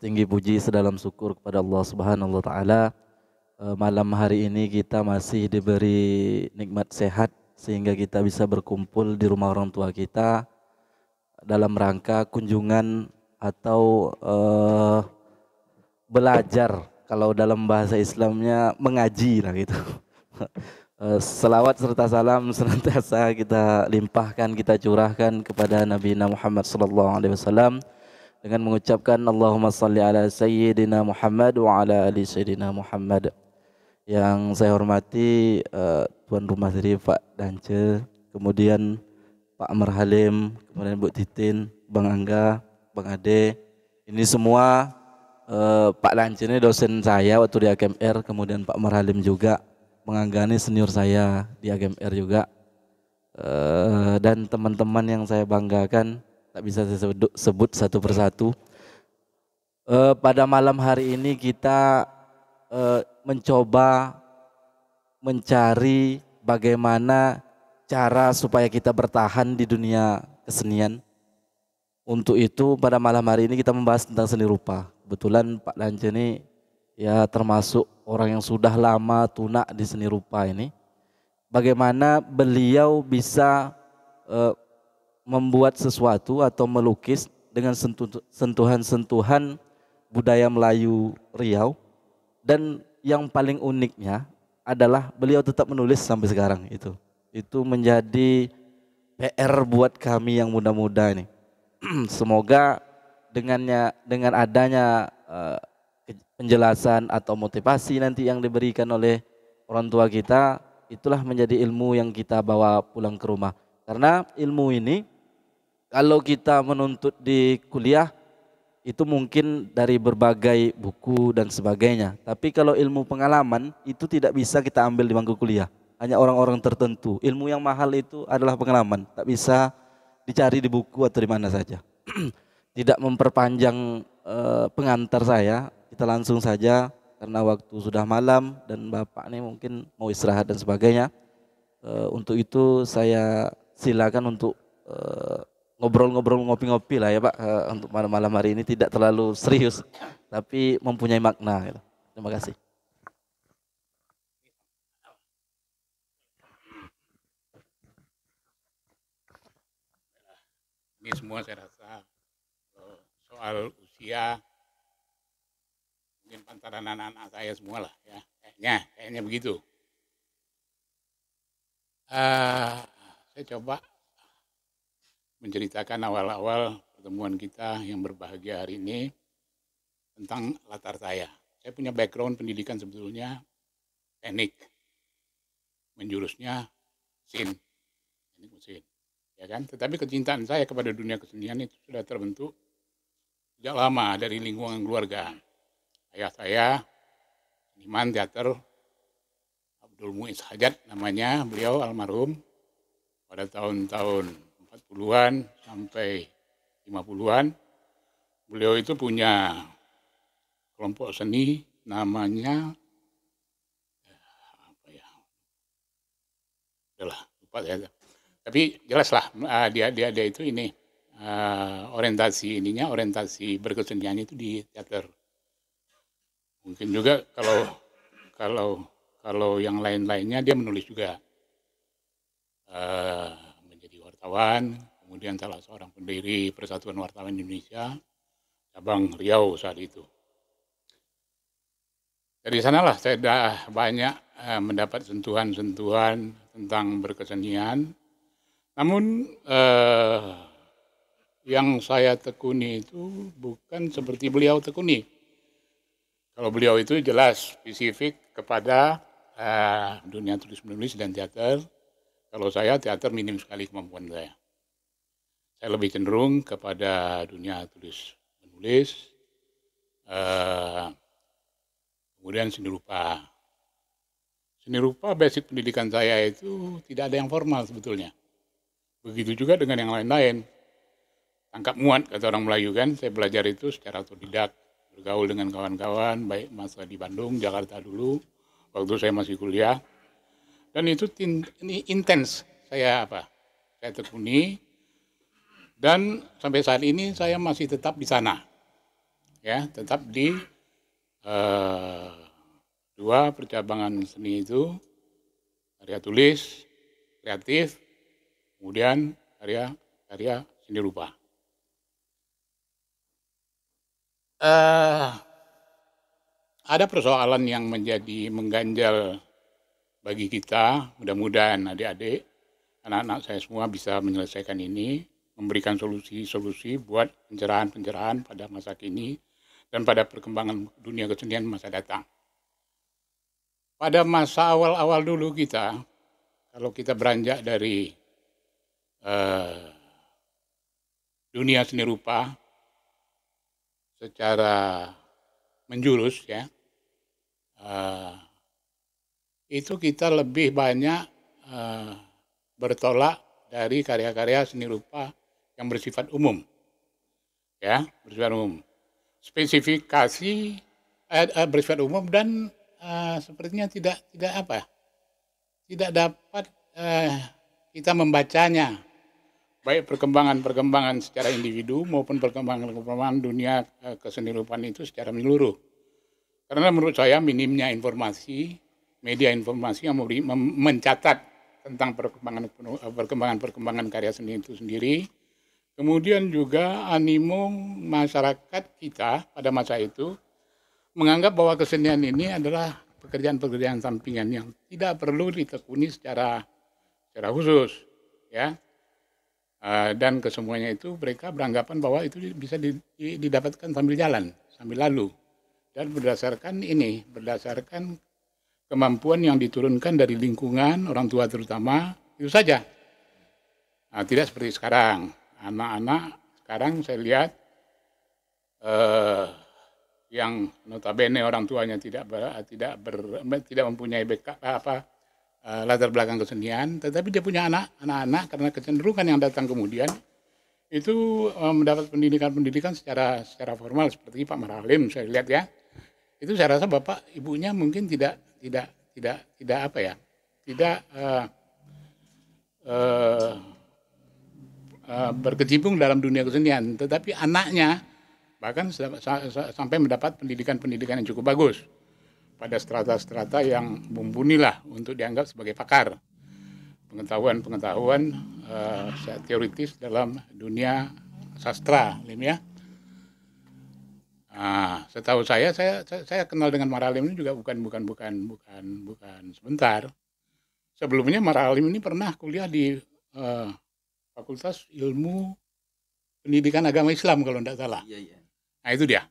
tinggi puji sedalam syukur kepada Allah Subhanahu wa taala. E, malam hari ini kita masih diberi nikmat sehat sehingga kita bisa berkumpul di rumah orang tua kita dalam rangka kunjungan atau uh, belajar kalau dalam bahasa Islamnya mengaji lah gitu. E, selawat serta salam senantiasa kita limpahkan, kita curahkan kepada Nabi Muhammad sallallahu alaihi wasallam dengan mengucapkan Allahumma salli ala sayyidina Muhammad wa ala ali sayyidina Muhammad. Yang saya hormati uh, tuan rumah dari Pak Dance, kemudian Pak merhalim kemudian Bu Titin, Bang Angga, Bang Ade. Ini semua uh, Pak Dance ini dosen saya waktu di AGMR, kemudian Pak merhalim juga. menganggani senior saya di AGMR juga. Uh, dan teman-teman yang saya banggakan tak bisa saya sebut satu persatu. E, pada malam hari ini kita e, mencoba mencari bagaimana cara supaya kita bertahan di dunia kesenian. Untuk itu pada malam hari ini kita membahas tentang seni rupa. Kebetulan Pak Lance ini ya termasuk orang yang sudah lama tunak di seni rupa ini. Bagaimana beliau bisa e, membuat sesuatu atau melukis dengan sentuhan-sentuhan budaya Melayu Riau dan yang paling uniknya adalah beliau tetap menulis sampai sekarang itu itu menjadi PR buat kami yang muda-muda ini semoga dengannya dengan adanya uh, penjelasan atau motivasi nanti yang diberikan oleh orang tua kita itulah menjadi ilmu yang kita bawa pulang ke rumah karena ilmu ini kalau kita menuntut di kuliah itu mungkin dari berbagai buku dan sebagainya. Tapi kalau ilmu pengalaman itu tidak bisa kita ambil di bangku kuliah. Hanya orang-orang tertentu. Ilmu yang mahal itu adalah pengalaman. Tak bisa dicari di buku atau di mana saja. tidak memperpanjang eh, pengantar saya. Kita langsung saja karena waktu sudah malam dan Bapak ini mungkin mau istirahat dan sebagainya. Eh, untuk itu saya silakan untuk eh, ngobrol-ngobrol ngopi-ngopi lah ya Pak uh, untuk malam-malam hari ini tidak terlalu serius tapi mempunyai makna gitu. terima kasih ini semua saya rasa eh, soal usia mungkin pantaran anak-anak saya semua lah ya kayaknya kayaknya begitu uh, saya coba menceritakan awal-awal pertemuan kita yang berbahagia hari ini tentang latar saya. Saya punya background pendidikan sebetulnya teknik, menjurusnya sin, teknik mesin, ya kan? Tetapi kecintaan saya kepada dunia kesenian itu sudah terbentuk sejak lama dari lingkungan keluarga. Ayah saya seniman teater Abdul Muiz Hajat namanya, beliau almarhum pada tahun-tahun 40-an sampai 50-an. Beliau itu punya kelompok seni namanya apa ya? Adalah lupa ya. Tapi jelaslah eh, dia dia dia itu ini eh, orientasi ininya orientasi berkesenian itu di teater. Mungkin juga kalau kalau kalau yang lain-lainnya dia menulis juga. Eh, menjadi wartawan, kemudian salah seorang pendiri Persatuan Wartawan Indonesia, cabang Riau saat itu. Dari sanalah saya dah banyak eh, mendapat sentuhan-sentuhan tentang berkesenian. Namun eh, yang saya tekuni itu bukan seperti beliau tekuni. Kalau beliau itu jelas spesifik kepada eh, dunia tulis menulis dan teater, kalau saya teater minim sekali kemampuan saya. Saya lebih cenderung kepada dunia tulis menulis, eh, kemudian seni rupa. Seni rupa basic pendidikan saya itu tidak ada yang formal sebetulnya. Begitu juga dengan yang lain-lain. Tangkap muat kata orang Melayu kan, saya belajar itu secara otodidak, bergaul dengan kawan-kawan, baik masa di Bandung, Jakarta dulu, waktu saya masih kuliah, dan itu ini intens saya apa saya tekuni dan sampai saat ini saya masih tetap di sana ya tetap di uh, dua percabangan seni itu karya tulis kreatif kemudian karya karya seni rupa uh, ada persoalan yang menjadi mengganjal bagi kita, mudah-mudahan adik-adik, anak-anak saya semua bisa menyelesaikan ini, memberikan solusi-solusi buat pencerahan-pencerahan pada masa kini dan pada perkembangan dunia kesenian masa datang. Pada masa awal-awal dulu kita, kalau kita beranjak dari uh, dunia seni rupa secara menjurus ya, uh, itu kita lebih banyak uh, bertolak dari karya-karya seni rupa yang bersifat umum. Ya, bersifat umum. Spesifikasi eh, eh, bersifat umum dan uh, sepertinya tidak tidak apa? Ya? Tidak dapat uh, kita membacanya baik perkembangan-perkembangan secara individu maupun perkembangan-perkembangan dunia kesenian itu secara menyeluruh. Karena menurut saya minimnya informasi media informasi yang memberi, mencatat tentang perkembangan eh, perkembangan perkembangan karya seni itu sendiri. Kemudian juga animo masyarakat kita pada masa itu menganggap bahwa kesenian ini adalah pekerjaan-pekerjaan sampingan yang tidak perlu ditekuni secara secara khusus, ya. Eh, dan kesemuanya itu mereka beranggapan bahwa itu bisa didapatkan sambil jalan, sambil lalu, dan berdasarkan ini, berdasarkan kemampuan yang diturunkan dari lingkungan, orang tua terutama, itu saja. Nah, tidak seperti sekarang. Anak-anak sekarang saya lihat eh, yang notabene orang tuanya tidak ber, tidak ber, tidak mempunyai backup apa eh, latar belakang kesenian, tetapi dia punya anak anak-anak karena kecenderungan yang datang kemudian itu eh, mendapat pendidikan-pendidikan secara secara formal seperti Pak Marhalim saya lihat ya. Itu saya rasa Bapak ibunya mungkin tidak tidak tidak tidak apa ya tidak uh, uh, uh, berkecimpung dalam dunia kesenian tetapi anaknya bahkan sampai mendapat pendidikan-pendidikan yang cukup bagus pada strata-strata yang mumpunilah untuk dianggap sebagai pakar pengetahuan-pengetahuan uh, teoritis dalam dunia sastra, ya. Nah, setahu saya, saya saya saya kenal dengan Maralim ini juga bukan bukan bukan bukan bukan sebentar. Sebelumnya Maralim ini pernah kuliah di uh, Fakultas Ilmu Pendidikan Agama Islam kalau tidak salah. Iya, iya. Nah itu dia.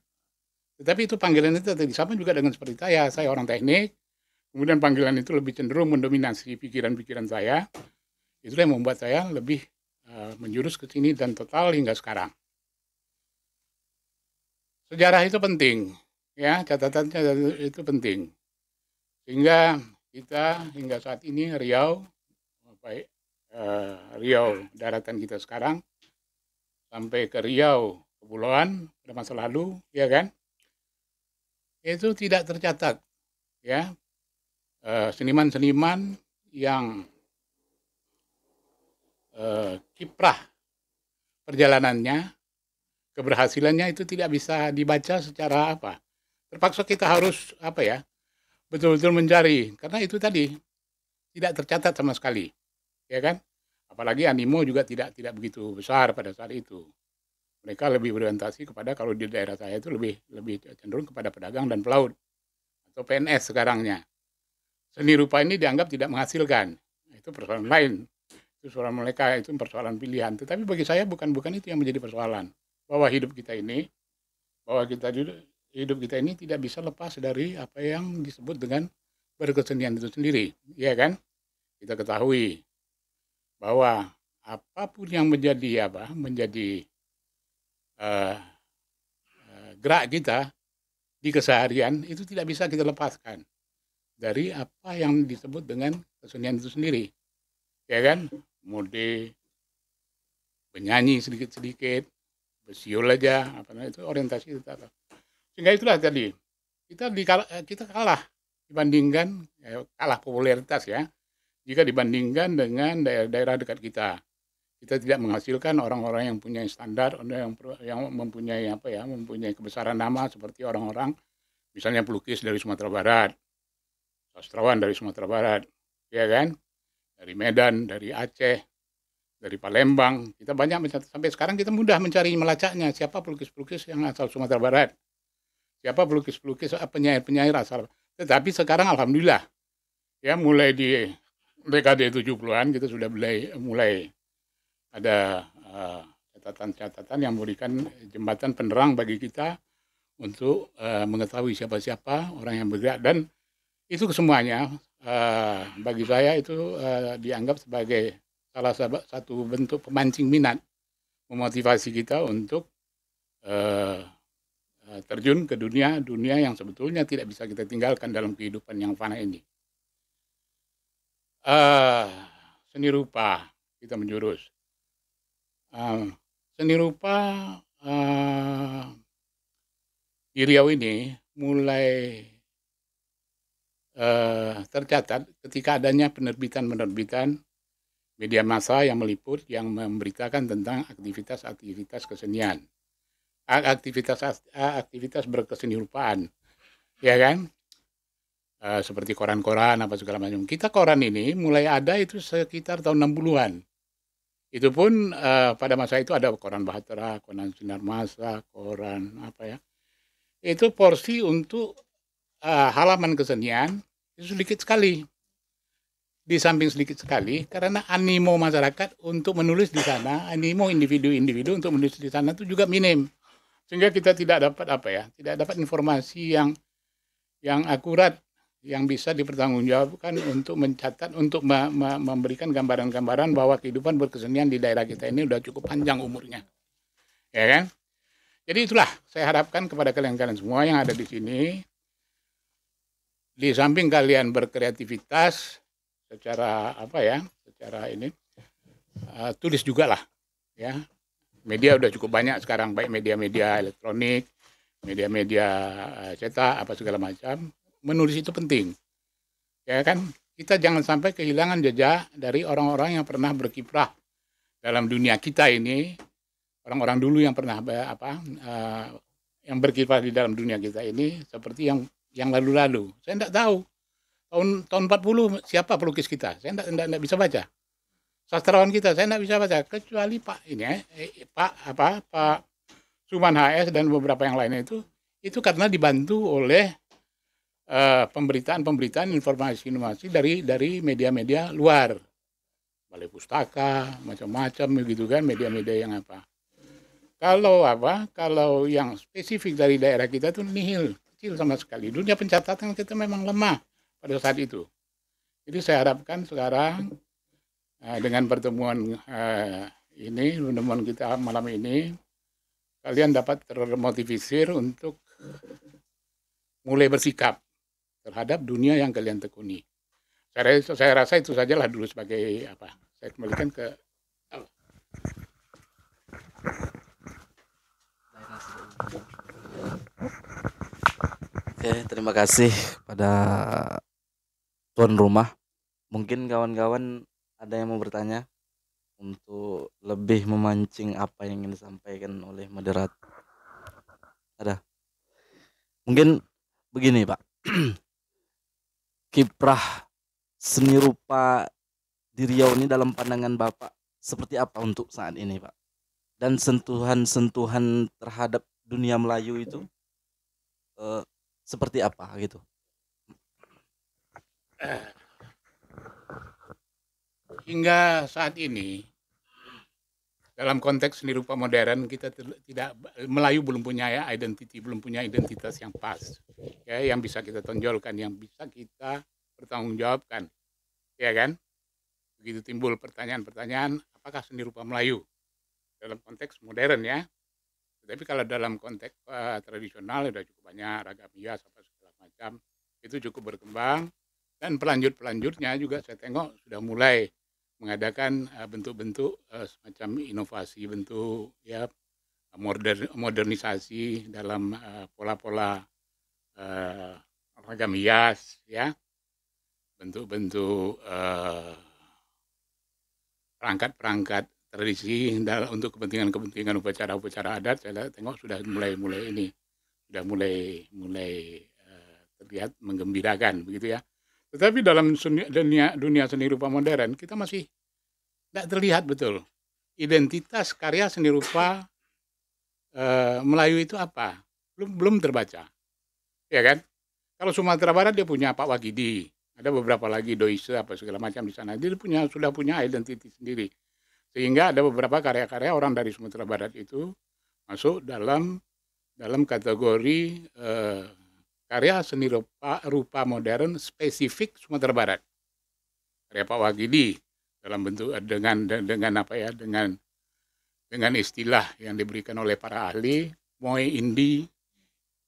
Tetapi itu panggilan itu sama juga dengan seperti saya. Saya orang teknik. Kemudian panggilan itu lebih cenderung mendominasi pikiran-pikiran saya. Itulah yang membuat saya lebih uh, menjurus ke sini dan total hingga sekarang. Sejarah itu penting, ya catatan itu penting. Sehingga kita hingga saat ini Riau, baik eh, Riau daratan kita sekarang sampai ke Riau kepulauan pada masa lalu, ya kan? Itu tidak tercatat, ya eh, seniman-seniman eh, yang eh, kiprah perjalanannya keberhasilannya itu tidak bisa dibaca secara apa terpaksa kita harus apa ya betul-betul mencari karena itu tadi tidak tercatat sama sekali ya kan apalagi animo juga tidak tidak begitu besar pada saat itu mereka lebih berorientasi kepada kalau di daerah saya itu lebih lebih cenderung kepada pedagang dan pelaut atau PNS sekarangnya seni rupa ini dianggap tidak menghasilkan nah, itu persoalan lain itu persoalan mereka itu persoalan pilihan tetapi bagi saya bukan bukan itu yang menjadi persoalan bahwa hidup kita ini bahwa kita hidup kita ini tidak bisa lepas dari apa yang disebut dengan berkesenian itu sendiri, ya kan? Kita ketahui bahwa apapun yang menjadi apa menjadi uh, uh, gerak kita di keseharian itu tidak bisa kita lepaskan dari apa yang disebut dengan kesenian itu sendiri, ya kan? Mode, penyanyi sedikit-sedikit, siul aja apa namanya itu orientasi itu tahu. sehingga itulah tadi kita di eh, kita kalah dibandingkan ya, kalah popularitas ya jika dibandingkan dengan daerah-daerah dekat kita kita tidak menghasilkan orang-orang yang punya standar yang yang mempunyai apa ya mempunyai kebesaran nama seperti orang-orang misalnya pelukis dari Sumatera Barat sastrawan dari Sumatera Barat ya kan dari Medan dari Aceh dari Palembang. Kita banyak mencatat sampai sekarang kita mudah mencari melacaknya siapa pelukis-pelukis yang asal Sumatera Barat. Siapa pelukis-pelukis ah, penyair-penyair asal. Tetapi sekarang alhamdulillah ya mulai di dekade 70-an kita sudah mulai mulai ada ah, catatan-catatan uh, yang memberikan jembatan penerang bagi kita untuk uh, mengetahui siapa-siapa orang yang bergerak dan itu semuanya uh, bagi saya itu uh, dianggap sebagai salah satu bentuk pemancing minat memotivasi kita untuk uh, terjun ke dunia dunia yang sebetulnya tidak bisa kita tinggalkan dalam kehidupan yang fana ini. Uh, seni rupa kita menjurus. Uh, seni rupa uh, di Riau ini mulai uh, tercatat ketika adanya penerbitan-penerbitan media massa yang meliput, yang memberitakan tentang aktivitas-aktivitas kesenian, aktivitas aktivitas berkesenirupaan, ya kan? Uh, seperti koran-koran apa segala macam. Kita koran ini mulai ada itu sekitar tahun 60-an. Itu pun uh, pada masa itu ada koran Bahtera, koran Sinar Masa, koran apa ya. Itu porsi untuk uh, halaman kesenian itu sedikit sekali di samping sedikit sekali karena animo masyarakat untuk menulis di sana, animo individu-individu untuk menulis di sana itu juga minim. Sehingga kita tidak dapat apa ya, tidak dapat informasi yang yang akurat yang bisa dipertanggungjawabkan untuk mencatat untuk me me memberikan gambaran-gambaran bahwa kehidupan berkesenian di daerah kita ini sudah cukup panjang umurnya. Ya kan? Jadi itulah saya harapkan kepada kalian-kalian semua yang ada di sini di samping kalian berkreativitas, secara apa ya secara ini uh, tulis juga lah ya media udah cukup banyak sekarang baik media-media elektronik media-media eh, cetak apa segala macam menulis itu penting ya kan kita jangan sampai kehilangan jejak dari orang-orang yang pernah berkiprah dalam dunia kita ini orang-orang dulu yang pernah apa uh, yang berkiprah di dalam dunia kita ini seperti yang yang lalu-lalu saya tidak tahu tahun tahun 40 siapa pelukis kita? Saya enggak, enggak, enggak bisa baca. Sastrawan kita saya enggak bisa baca kecuali Pak ini ya, eh, Pak apa Pak Suman HS dan beberapa yang lainnya itu itu karena dibantu oleh eh, pemberitaan-pemberitaan informasi-informasi dari dari media-media luar. Balai pustaka, macam-macam begitu kan media-media yang apa. Kalau apa? Kalau yang spesifik dari daerah kita tuh nihil, kecil sama sekali. Dunia pencatatan kita memang lemah pada saat itu. Jadi saya harapkan sekarang eh, dengan pertemuan eh, ini, pertemuan kita malam ini, kalian dapat termotivisir untuk mulai bersikap terhadap dunia yang kalian tekuni. Saya, saya rasa itu sajalah dulu sebagai apa. Saya kembalikan ke Oke, terima kasih pada tuan rumah. Mungkin kawan-kawan ada yang mau bertanya untuk lebih memancing apa yang ingin disampaikan oleh moderat. Ada. Mungkin begini, Pak. Kiprah seni rupa di Riau ini dalam pandangan Bapak seperti apa untuk saat ini, Pak? Dan sentuhan-sentuhan terhadap dunia Melayu itu eh, seperti apa gitu? hingga saat ini dalam konteks seni rupa modern kita tidak Melayu belum punya ya identity belum punya identitas yang pas ya yang bisa kita tonjolkan yang bisa kita pertanggungjawabkan ya kan begitu timbul pertanyaan-pertanyaan apakah seni rupa Melayu dalam konteks modern ya tapi kalau dalam konteks uh, tradisional ya sudah cukup banyak ragam hias apa segala macam itu cukup berkembang dan pelanjut pelanjutnya juga saya tengok sudah mulai mengadakan eh, bentuk-bentuk uh, uh, semacam inovasi bentuk ya modern, modernisasi dalam eh, pola-pola uh, uh, ragam hias ya bentuk-bentuk perangkat-perangkat uh, tradisi dalam untuk kepentingan-kepentingan upacara-upacara adat saya tengok sudah mulai-mulai ini sudah mulai mulai uh, terlihat menggembirakan begitu ya tetapi dalam dunia dunia seni rupa modern kita masih tidak terlihat betul identitas karya seni rupa e, Melayu itu apa belum belum terbaca ya kan kalau Sumatera Barat dia punya Pak Wagidi ada beberapa lagi Doise apa segala macam di sana dia punya sudah punya identiti sendiri sehingga ada beberapa karya-karya orang dari Sumatera Barat itu masuk dalam dalam kategori eh, karya seni rupa, rupa modern spesifik Sumatera Barat. Karya Pak Wagidi dalam bentuk dengan dengan apa ya dengan dengan istilah yang diberikan oleh para ahli moe indi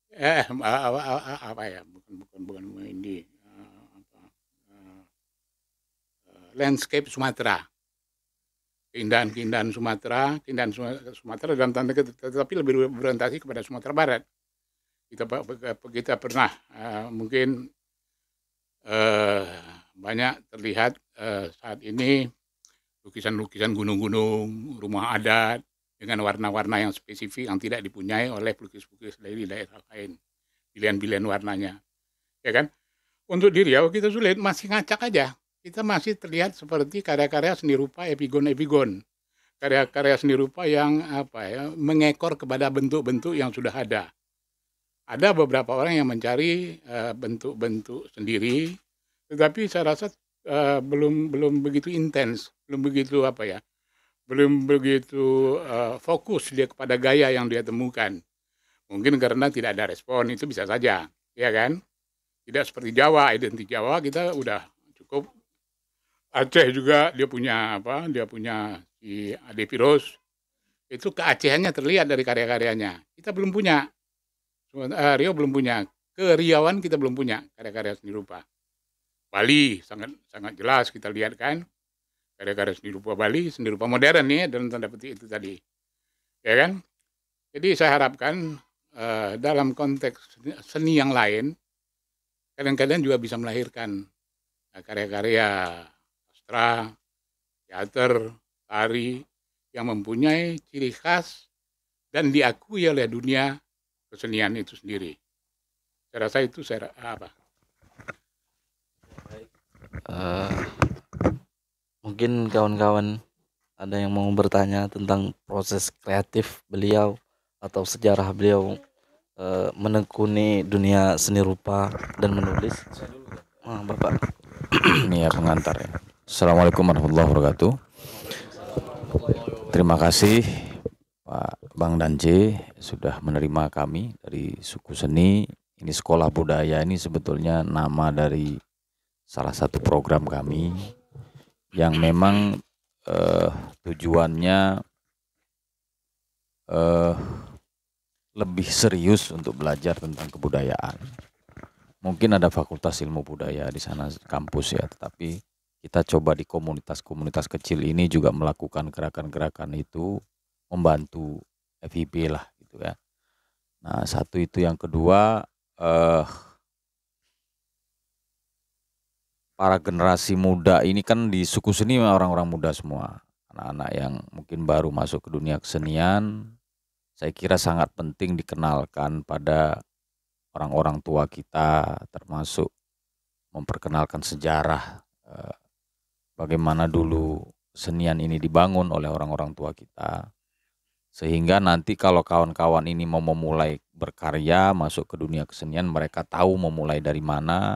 eh apa, apa ya bukan bukan bukan moe indi eh, apa, uh, landscape Sumatera keindahan keindahan Sumatera keindahan Sumatera dalam tanda tetapi lebih berorientasi kepada Sumatera Barat kita kita pernah uh, mungkin uh, banyak terlihat uh, saat ini lukisan-lukisan gunung-gunung, rumah adat dengan warna-warna yang spesifik yang tidak dipunyai oleh pelukis-pelukis dari daerah lain, pilihan-pilihan warnanya, ya kan? Untuk diri Riau kita sulit, masih ngacak aja. Kita masih terlihat seperti karya-karya seni rupa epigon-epigon, karya-karya seni rupa yang apa ya mengekor kepada bentuk-bentuk yang sudah ada ada beberapa orang yang mencari eh, bentuk-bentuk uh, sendiri, tetapi saya rasa uh, belum belum begitu intens, belum begitu apa ya, belum begitu uh, fokus dia kepada gaya yang dia temukan. Mungkin karena tidak ada respon itu bisa saja, ya kan? Tidak seperti Jawa, identik Jawa kita udah cukup. Aceh juga dia punya apa? Dia punya si Ade Piros. Itu keacehannya terlihat dari karya-karyanya. Kita belum punya uh, eh, Riau belum punya. Keriawan kita belum punya karya-karya seni rupa. Bali sangat sangat jelas kita lihat kan. Karya-karya seni rupa Bali, seni rupa modern nih dalam tanda petik itu tadi. Ya kan? Jadi saya harapkan uh, dalam konteks seni yang lain kadang-kadang juga bisa melahirkan eh, karya-karya sastra, teater, tari yang mempunyai ciri khas dan diakui oleh dunia kesenian itu sendiri. Saya rasa itu saya apa? Uh, mungkin kawan-kawan ada yang mau bertanya tentang proses kreatif beliau atau sejarah beliau uh, menekuni dunia seni rupa dan menulis. Ah, Bapak. Ini ya pengantar ya. Assalamualaikum warahmatullahi wabarakatuh. Terima kasih Pak Bang Danje sudah menerima kami dari suku seni. Ini sekolah budaya ini sebetulnya nama dari salah satu program kami yang memang eh, tujuannya eh, lebih serius untuk belajar tentang kebudayaan. Mungkin ada fakultas ilmu budaya di sana kampus ya, tetapi kita coba di komunitas-komunitas kecil ini juga melakukan gerakan-gerakan itu membantu FIB lah gitu ya. Nah satu itu yang kedua eh, para generasi muda ini kan di suku seni orang-orang muda semua anak-anak yang mungkin baru masuk ke dunia kesenian saya kira sangat penting dikenalkan pada orang-orang tua kita termasuk memperkenalkan sejarah eh, bagaimana dulu senian ini dibangun oleh orang-orang tua kita sehingga nanti kalau kawan-kawan ini mau memulai berkarya, masuk ke dunia kesenian, mereka tahu memulai dari mana,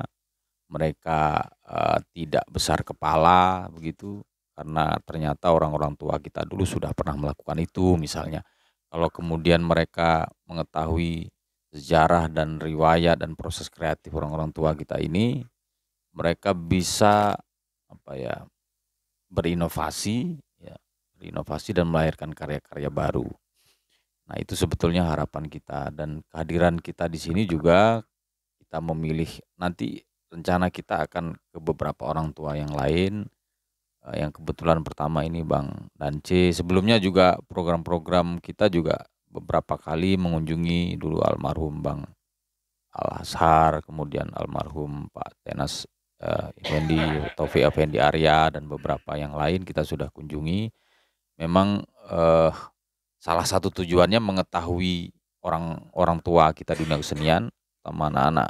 mereka uh, tidak besar kepala begitu karena ternyata orang-orang tua kita dulu sudah pernah melakukan itu misalnya kalau kemudian mereka mengetahui sejarah dan riwayat dan proses kreatif orang-orang tua kita ini mereka bisa apa ya berinovasi berinovasi dan melahirkan karya-karya baru. Nah, itu sebetulnya harapan kita dan kehadiran kita di sini juga kita memilih nanti rencana kita akan ke beberapa orang tua yang lain eh, yang kebetulan pertama ini Bang Dance. Sebelumnya juga program-program kita juga beberapa kali mengunjungi dulu almarhum Bang Al Ashar, kemudian almarhum Pak Tenas eh, Effendi, Taufik Effendi Arya dan beberapa yang lain kita sudah kunjungi memang eh, salah satu tujuannya mengetahui orang orang tua kita di dunia kesenian, sama anak-anak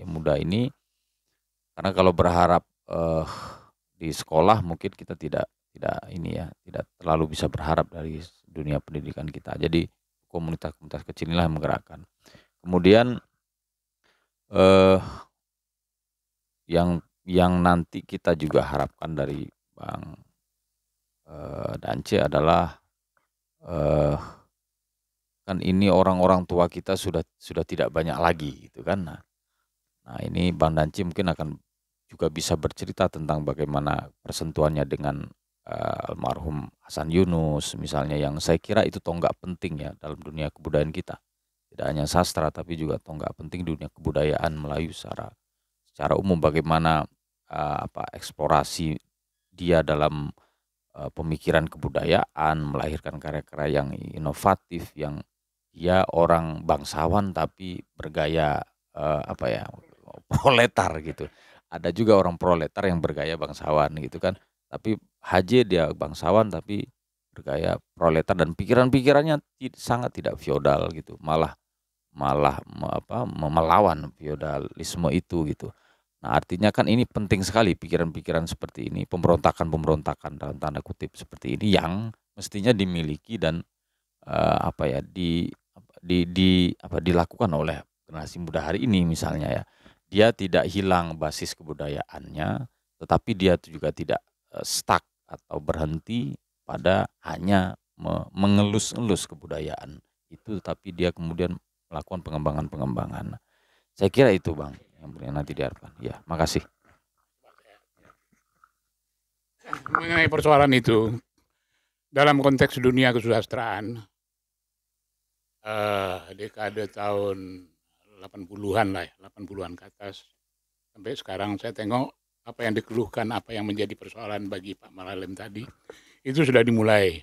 eh, muda ini. Karena kalau berharap eh, di sekolah mungkin kita tidak tidak ini ya, tidak terlalu bisa berharap dari dunia pendidikan kita. Jadi komunitas-komunitas kecil inilah yang menggerakkan. Kemudian eh, yang yang nanti kita juga harapkan dari Bang Eh, dan C adalah uh, kan ini orang-orang tua kita sudah sudah tidak banyak lagi gitu kan. Nah, nah ini Bang Danci mungkin akan juga bisa bercerita tentang bagaimana persentuannya dengan uh, almarhum Hasan Yunus misalnya yang saya kira itu tonggak penting ya dalam dunia kebudayaan kita. Tidak hanya sastra tapi juga tonggak penting dunia kebudayaan Melayu secara secara umum bagaimana uh, apa eksplorasi dia dalam Eh, pemikiran kebudayaan, melahirkan karya-karya yang inovatif, yang ya orang bangsawan tapi bergaya eh, apa ya proletar gitu. Ada juga orang proletar yang bergaya bangsawan gitu kan. Tapi Haji dia bangsawan tapi bergaya proletar dan pikiran-pikirannya sangat tidak feodal gitu. Malah malah apa melawan feodalisme itu gitu. Nah, artinya kan ini penting sekali pikiran-pikiran seperti ini, pemberontakan-pemberontakan dalam tanda kutip seperti ini yang mestinya dimiliki dan uh, apa ya di di di apa dilakukan oleh generasi muda hari ini misalnya ya. Dia tidak hilang basis kebudayaannya, tetapi dia juga tidak uh, stuck atau berhenti pada hanya mengelus-elus kebudayaan itu, tetapi dia kemudian melakukan pengembangan-pengembangan. Saya kira itu, Bang yang punya nanti diharapkan. Ya, makasih. Mengenai persoalan itu, dalam konteks dunia kesusastraan, eh, dekade tahun 80-an lah ya, 80-an ke atas, sampai sekarang saya tengok apa yang dikeluhkan, apa yang menjadi persoalan bagi Pak Malalem tadi, itu sudah dimulai.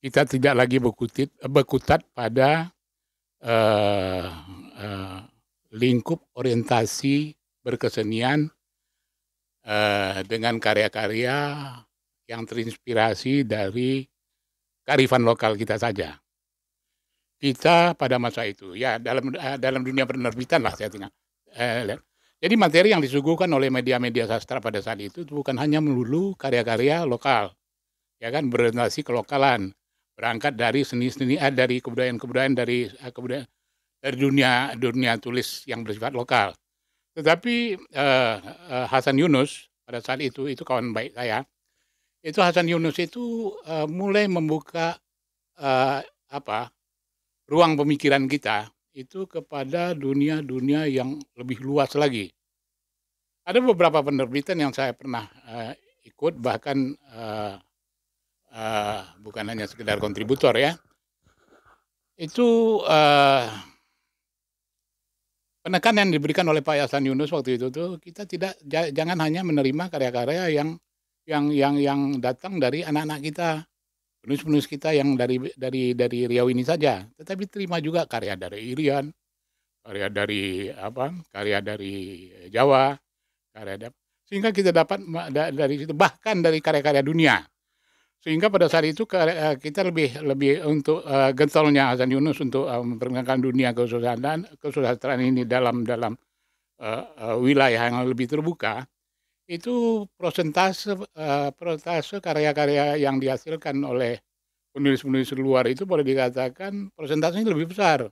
Kita tidak lagi berkutit, eh, berkutat pada eh, eh, lingkup orientasi berkesenian eh, dengan karya-karya yang terinspirasi dari karifan lokal kita saja. Kita pada masa itu, ya dalam eh, dalam dunia penerbitan lah saya tinggal. Eh, jadi materi yang disuguhkan oleh media-media sastra pada saat itu bukan hanya melulu karya-karya lokal, ya kan berorientasi kelokalan, berangkat dari seni-seni eh, dari kebudayaan-kebudayaan dari eh, kebudayaan dari dunia dunia tulis yang bersifat lokal. Tetapi eh, eh, Hasan Yunus pada saat itu itu kawan baik saya. Itu Hasan Yunus itu eh, mulai membuka eh, apa ruang pemikiran kita itu kepada dunia-dunia yang lebih luas lagi. Ada beberapa penerbitan yang saya pernah eh, ikut bahkan eh, Uh, bukan hanya sekedar kontributor ya. Itu uh, penekanan yang diberikan oleh Pak Yasan Yunus waktu itu tuh kita tidak jangan hanya menerima karya-karya yang yang yang yang datang dari anak-anak kita penulis-penulis kita yang dari dari dari Riau ini saja, tetapi terima juga karya dari Irian, karya dari apa, karya dari Jawa, karya dari, sehingga kita dapat dari situ bahkan dari karya-karya dunia sehingga pada saat itu eh, kita lebih lebih untuk uh, gentolnya Hasan Yunus untuk uh, memperkenalkan dunia kesusahan kesusahan ini dalam dalam uh, uh, wilayah yang lebih terbuka itu prosentase uh, prosentase karya-karya yang dihasilkan oleh penulis-penulis luar itu boleh dikatakan persentasenya lebih besar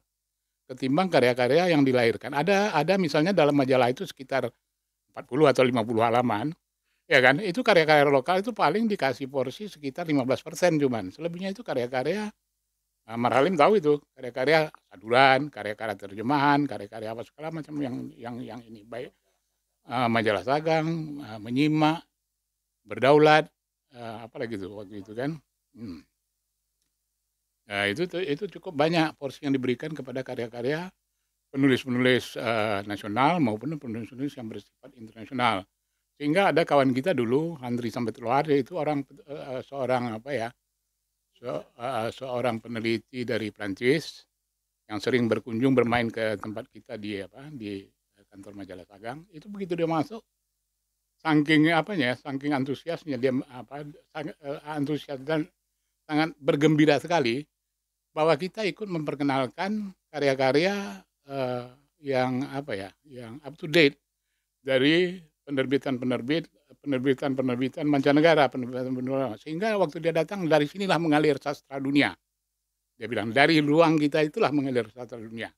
ketimbang karya-karya yang dilahirkan. Ada ada misalnya dalam majalah itu sekitar 40 atau 50 halaman ya kan itu karya-karya lokal itu paling dikasih porsi sekitar 15% cuman selebihnya itu karya-karya nah, eh, Marhalim tahu itu karya-karya aduan, karya-karya terjemahan karya-karya apa segala macam yang yang yang ini baik uh, majalah sagang uh, eh, menyimak berdaulat uh, lagi itu waktu itu kan hmm. nah, itu itu cukup banyak porsi yang diberikan kepada karya-karya penulis-penulis uh, nasional maupun penulis-penulis yang bersifat internasional sehingga ada kawan kita dulu Andri sampai keluar itu orang uh, seorang apa ya? Se, uh, seorang peneliti dari Prancis yang sering berkunjung bermain ke tempat kita di apa di kantor majalah Sagang itu begitu dia masuk saking apanya saking antusiasnya dia apa uh, antusias dan sangat bergembira sekali bahwa kita ikut memperkenalkan karya-karya uh, yang apa ya yang up to date dari penerbitan-penerbit, penerbitan-penerbitan mancanegara, penerbitan-penerbitan. Sehingga waktu dia datang dari sinilah mengalir sastra dunia. Dia bilang dari ruang kita itulah mengalir sastra dunia.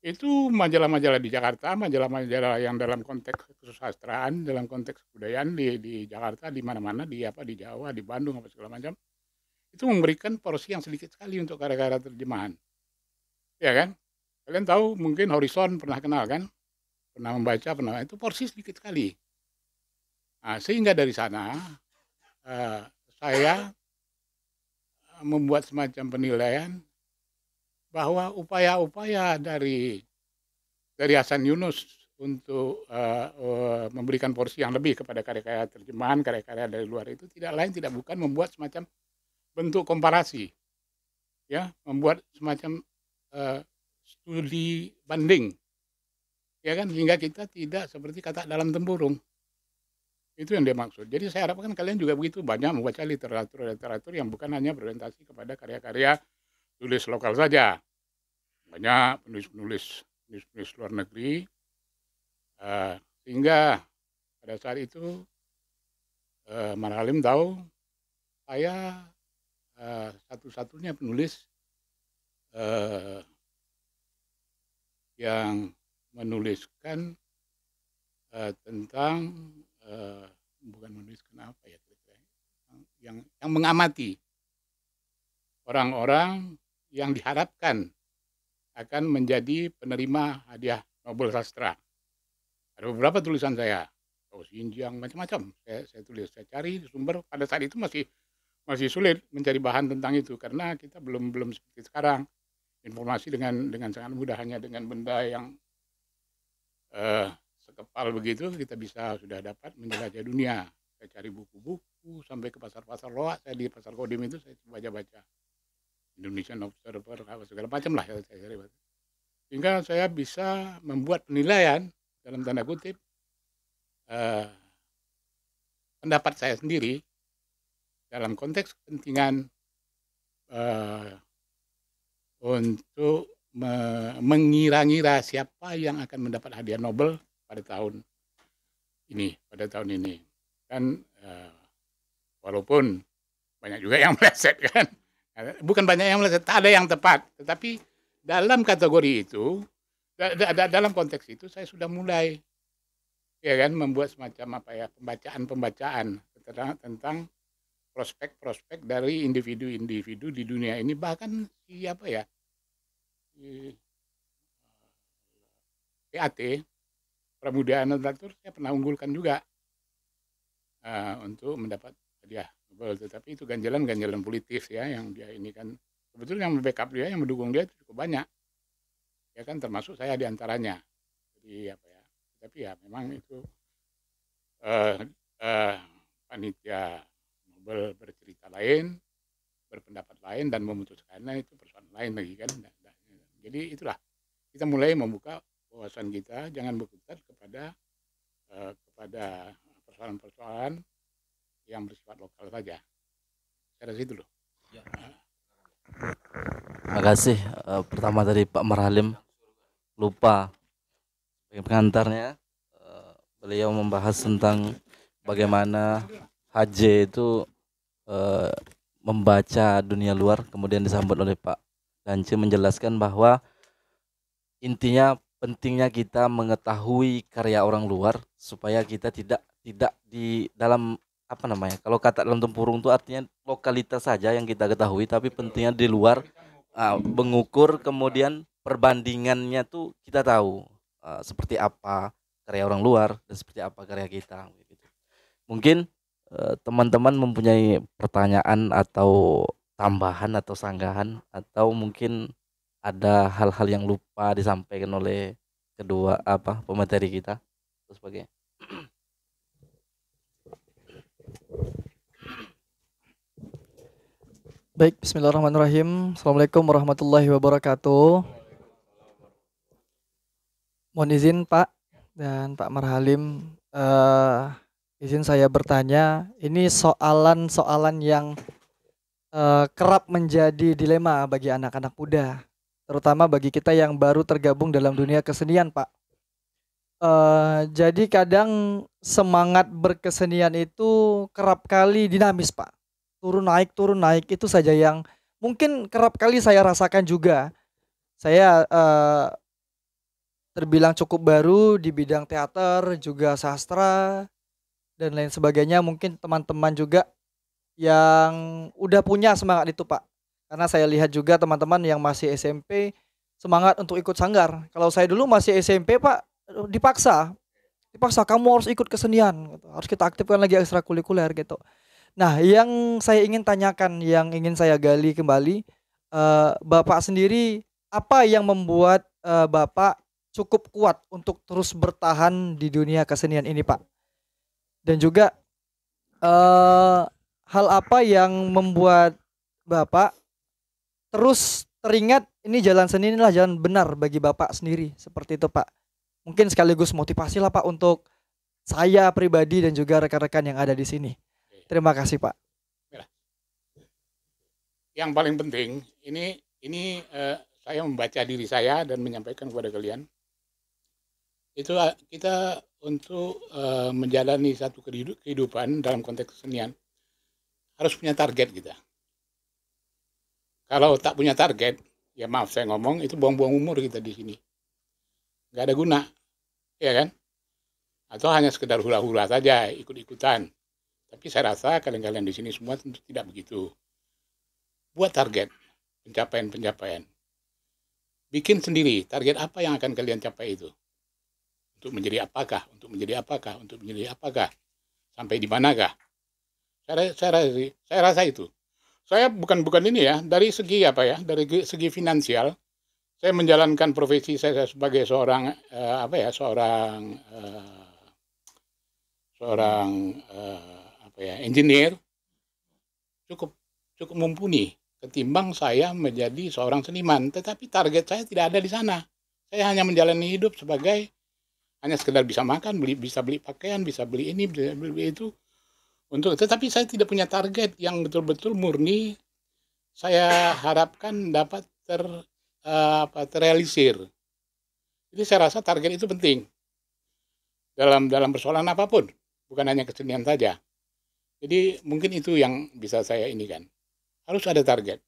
Itu majalah-majalah di Jakarta, majalah-majalah yang dalam konteks kesusastraan, dalam konteks kebudayaan di, di Jakarta, di mana-mana, di apa di Jawa, di Bandung apa segala macam, itu memberikan porsi yang sedikit sekali untuk karya-karya terjemahan. Ya kan? Kalian tahu mungkin Horizon pernah kenal kan? pernah membaca pernah itu porsi sedikit sekali nah, sehingga dari sana eh, saya eh, membuat semacam penilaian bahwa upaya-upaya dari dari Hasan Yunus untuk uh, uh, memberikan porsi yang lebih kepada karya-karya terjemahan, karya-karya dari luar itu tidak lain tidak bukan membuat semacam bentuk komparasi, ya, membuat semacam uh, studi banding ya kan hingga kita tidak seperti kata dalam tempurung itu yang dia maksud jadi saya harapkan kalian juga begitu banyak membaca literatur literatur yang bukan hanya berorientasi kepada karya-karya tulis lokal saja banyak penulis-penulis penulis penulis luar negeri uh, sehingga pada saat itu uh, Marhalim tahu saya uh, satu-satunya penulis uh, yang menuliskan uh, tentang uh, bukan menuliskan apa ya yang yang mengamati orang-orang yang diharapkan akan menjadi penerima hadiah Nobel sastra. Ada beberapa tulisan saya, oh Xinjiang macam-macam. Saya, saya tulis, saya cari sumber pada saat itu masih masih sulit mencari bahan tentang itu karena kita belum belum seperti sekarang informasi dengan dengan sangat mudah hanya dengan benda yang eh, sekepal begitu kita bisa sudah dapat menjelajah dunia. Saya cari buku-buku sampai ke pasar-pasar loak, saya di pasar Kodim itu saya baca-baca. Indonesian Observer, segala macam lah saya cari. Sehingga saya bisa membuat penilaian dalam tanda kutip eh, pendapat saya sendiri dalam konteks kepentingan eh, untuk mengira-ngira siapa yang akan mendapat hadiah Nobel pada tahun ini, pada tahun ini. Dan uh, eh, walaupun banyak juga yang meleset kan. Bukan banyak yang meleset, tak ada yang tepat. Tetapi dalam kategori itu, da da dalam konteks itu saya sudah mulai ya kan membuat semacam apa ya pembacaan-pembacaan tentang, tentang prospek-prospek dari individu-individu di dunia ini bahkan siapa ya Eh, PAT Pramuda Ananda saya pernah unggulkan juga uh, untuk mendapat hadiah Nobel tetapi itu ganjalan-ganjalan politis ya yang dia ini kan sebetulnya yang backup dia yang mendukung dia itu cukup banyak ya kan termasuk saya diantaranya jadi apa ya tapi ya memang itu uh, uh, panitia Nobel bercerita lain berpendapat lain dan memutuskannya itu persoalan lain lagi kan jadi itulah kita mulai membuka wawasan kita, jangan berkutat kepada eh, kepada persoalan-persoalan yang bersifat lokal saja. Saya rasa itu loh. Ya. Terima kasih. Uh, pertama dari Pak Marhalim lupa pengantarnya uh, beliau membahas tentang bagaimana Haji itu uh, membaca dunia luar kemudian disambut oleh Pak Gance menjelaskan bahwa intinya pentingnya kita mengetahui karya orang luar supaya kita tidak tidak di dalam apa namanya kalau kata dalam tempurung itu artinya lokalitas saja yang kita ketahui tapi pentingnya di luar uh, mengukur kemudian perbandingannya tuh kita tahu uh, seperti apa karya orang luar dan seperti apa karya kita gitu. mungkin eh, teman-teman uh, mempunyai pertanyaan atau tambahan atau sanggahan atau mungkin ada hal-hal yang lupa disampaikan oleh kedua apa pemateri kita terus bagaimana Baik, bismillahirrahmanirrahim. Assalamualaikum warahmatullahi wabarakatuh. Mohon izin Pak dan Pak Marhalim, uh, izin saya bertanya, ini soalan-soalan yang Eh, kerap menjadi dilema bagi anak-anak muda, terutama bagi kita yang baru tergabung dalam dunia kesenian, Pak. Uh, jadi kadang semangat berkesenian itu kerap kali dinamis, Pak. Turun naik, turun naik itu saja yang mungkin kerap kali saya rasakan juga. Saya uh, terbilang cukup baru di bidang teater, juga sastra dan lain sebagainya. Mungkin teman-teman juga yang udah punya semangat itu Pak. Karena saya lihat juga teman-teman yang masih SMP semangat untuk ikut sanggar. Kalau saya dulu masih SMP Pak dipaksa, dipaksa kamu harus ikut kesenian, gitu. harus kita aktifkan lagi ekstrakurikuler gitu. Nah yang saya ingin tanyakan, yang ingin saya gali kembali, uh, Bapak sendiri apa yang membuat uh, Bapak cukup kuat untuk terus bertahan di dunia kesenian ini Pak? Dan juga uh, hal apa yang membuat Bapak terus teringat ini jalan seni inilah jalan benar bagi Bapak sendiri seperti itu Pak. Mungkin sekaligus motivasi lah Pak untuk saya pribadi dan juga rekan-rekan yang ada di sini. Terima kasih Pak. Yang paling penting ini ini eh, saya membaca diri saya dan menyampaikan kepada kalian itu kita untuk uh, menjalani satu kehidupan dalam konteks kesenian harus punya target kita. Gitu ya. Kalau tak punya target, ya maaf saya ngomong, itu buang-buang umur kita di sini. Gak ada guna, ya kan? Atau hanya sekedar hula-hula saja, ikut-ikutan. Tapi saya rasa kalian-kalian di sini semua tentu tidak begitu. Buat target, pencapaian-pencapaian. Bikin sendiri target apa yang akan kalian capai itu. Untuk menjadi apakah, untuk menjadi apakah, untuk menjadi apakah, sampai di manakah. Saya, saya, rasa saya rasa itu. Saya bukan bukan ini ya, dari segi apa ya, dari segi finansial, saya menjalankan profesi saya sebagai seorang uh, apa ya, seorang uh, seorang uh, apa ya, engineer cukup cukup mumpuni ketimbang saya menjadi seorang seniman. Tetapi target saya tidak ada di sana. Saya hanya menjalani hidup sebagai hanya sekedar bisa makan, beli bisa beli pakaian, bisa beli ini, bisa beli itu untuk tetapi saya tidak punya target yang betul-betul murni saya harapkan dapat ter uh, apa terrealisir. Jadi saya rasa target itu penting dalam dalam persoalan apapun, bukan hanya kesenian saja. Jadi mungkin itu yang bisa saya ini kan. Harus ada target.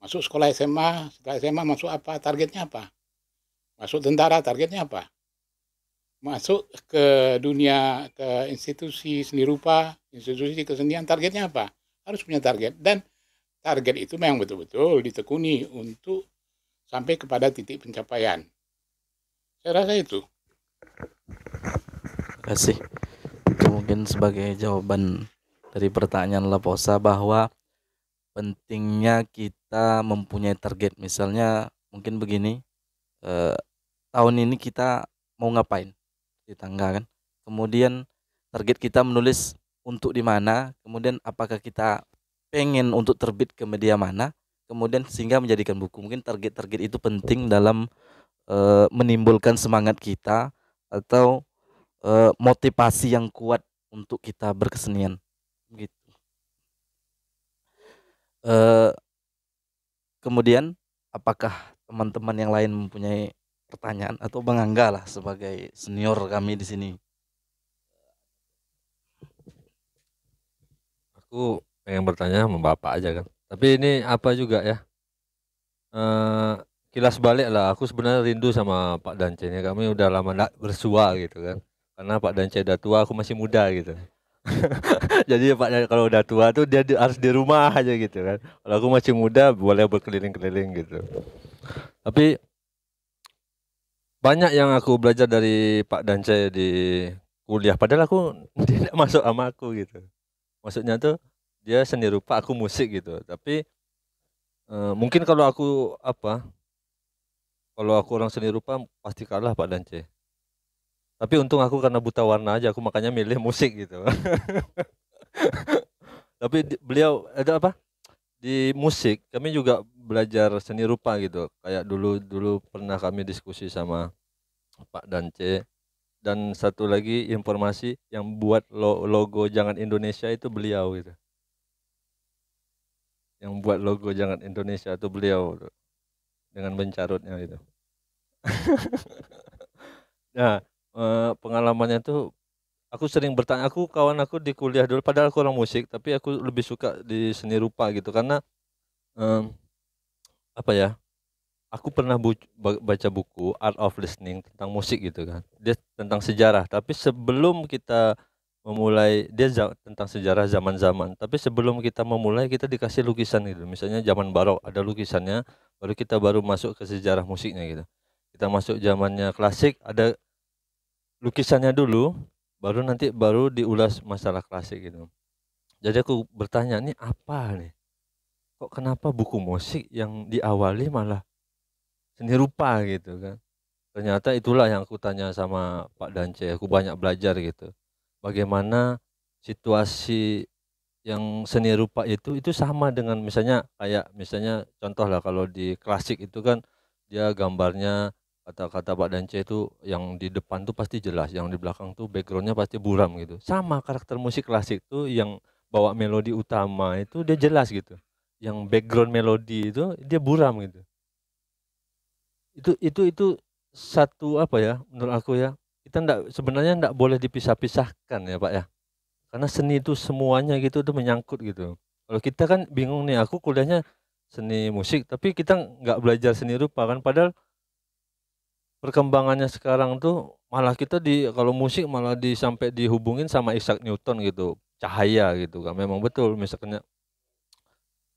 Masuk sekolah SMA, sekolah SMA masuk apa, targetnya apa? Masuk tentara, targetnya apa? masuk ke dunia ke institusi seni rupa, institusi kesenian, targetnya apa? Harus punya target dan target itu memang betul-betul ditekuni untuk sampai kepada titik pencapaian. Saya rasa itu. Terima kasih. Itu mungkin sebagai jawaban dari pertanyaan Laposa bahwa pentingnya kita mempunyai target. Misalnya mungkin begini, eh, tahun ini kita mau ngapain? di tangga kan. Kemudian target kita menulis untuk di mana, kemudian apakah kita pengen untuk terbit ke media mana, kemudian sehingga menjadikan buku. Mungkin target-target itu penting dalam e, menimbulkan semangat kita atau e, motivasi yang kuat untuk kita berkesenian. Gitu. E, kemudian apakah teman-teman yang lain mempunyai pertanyaan atau Bang Angga sebagai senior kami di sini. Aku pengen bertanya sama Bapak aja kan. Tapi ini apa juga ya? Uh, kilas balik lah. Aku sebenarnya rindu sama Pak Dance Kami udah lama nggak bersua gitu kan. Karena Pak Dance udah tua, aku masih muda gitu. Jadi Pak Dance kalau udah tua tuh dia harus di rumah aja gitu kan. Kalau aku masih muda boleh berkeliling-keliling gitu. Tapi banyak yang aku belajar dari Pak Dance di kuliah padahal aku tidak masuk sama aku gitu maksudnya tuh dia seni rupa aku musik gitu tapi eh, mungkin kalau aku apa kalau aku orang seni rupa pasti kalah Pak Dance tapi untung aku karena buta warna aja aku makanya milih musik gitu tapi di, beliau ada apa di musik kami juga belajar seni rupa gitu kayak dulu dulu pernah kami diskusi sama Pak Dance dan satu lagi informasi yang buat lo logo jangan Indonesia itu beliau gitu yang buat logo jangan Indonesia itu beliau gitu. dengan mencarutnya itu nah eh, pengalamannya tuh aku sering bertanya aku kawan aku di kuliah dulu padahal aku orang musik tapi aku lebih suka di seni rupa gitu karena um, apa ya aku pernah bu baca buku Art of Listening tentang musik gitu kan dia tentang sejarah tapi sebelum kita memulai dia tentang sejarah zaman-zaman tapi sebelum kita memulai kita dikasih lukisan gitu misalnya zaman barok ada lukisannya baru kita baru masuk ke sejarah musiknya gitu kita masuk zamannya klasik ada lukisannya dulu baru nanti baru diulas masalah klasik gitu jadi aku bertanya ini apa nih kok kenapa buku musik yang diawali malah seni rupa gitu kan ternyata itulah yang aku tanya sama Pak Dance aku banyak belajar gitu bagaimana situasi yang seni rupa itu itu sama dengan misalnya kayak misalnya contoh lah kalau di klasik itu kan dia gambarnya kata-kata Pak Dance itu yang di depan tuh pasti jelas yang di belakang tuh backgroundnya pasti buram gitu sama karakter musik klasik tuh yang bawa melodi utama itu dia jelas gitu yang background melodi itu dia buram gitu itu itu itu satu apa ya menurut aku ya kita ndak sebenarnya ndak boleh dipisah-pisahkan ya pak ya karena seni itu semuanya gitu itu menyangkut gitu kalau kita kan bingung nih aku kuliahnya seni musik tapi kita nggak belajar seni rupa kan padahal perkembangannya sekarang tuh malah kita di kalau musik malah di sampai dihubungin sama Isaac Newton gitu cahaya gitu kan memang betul misalnya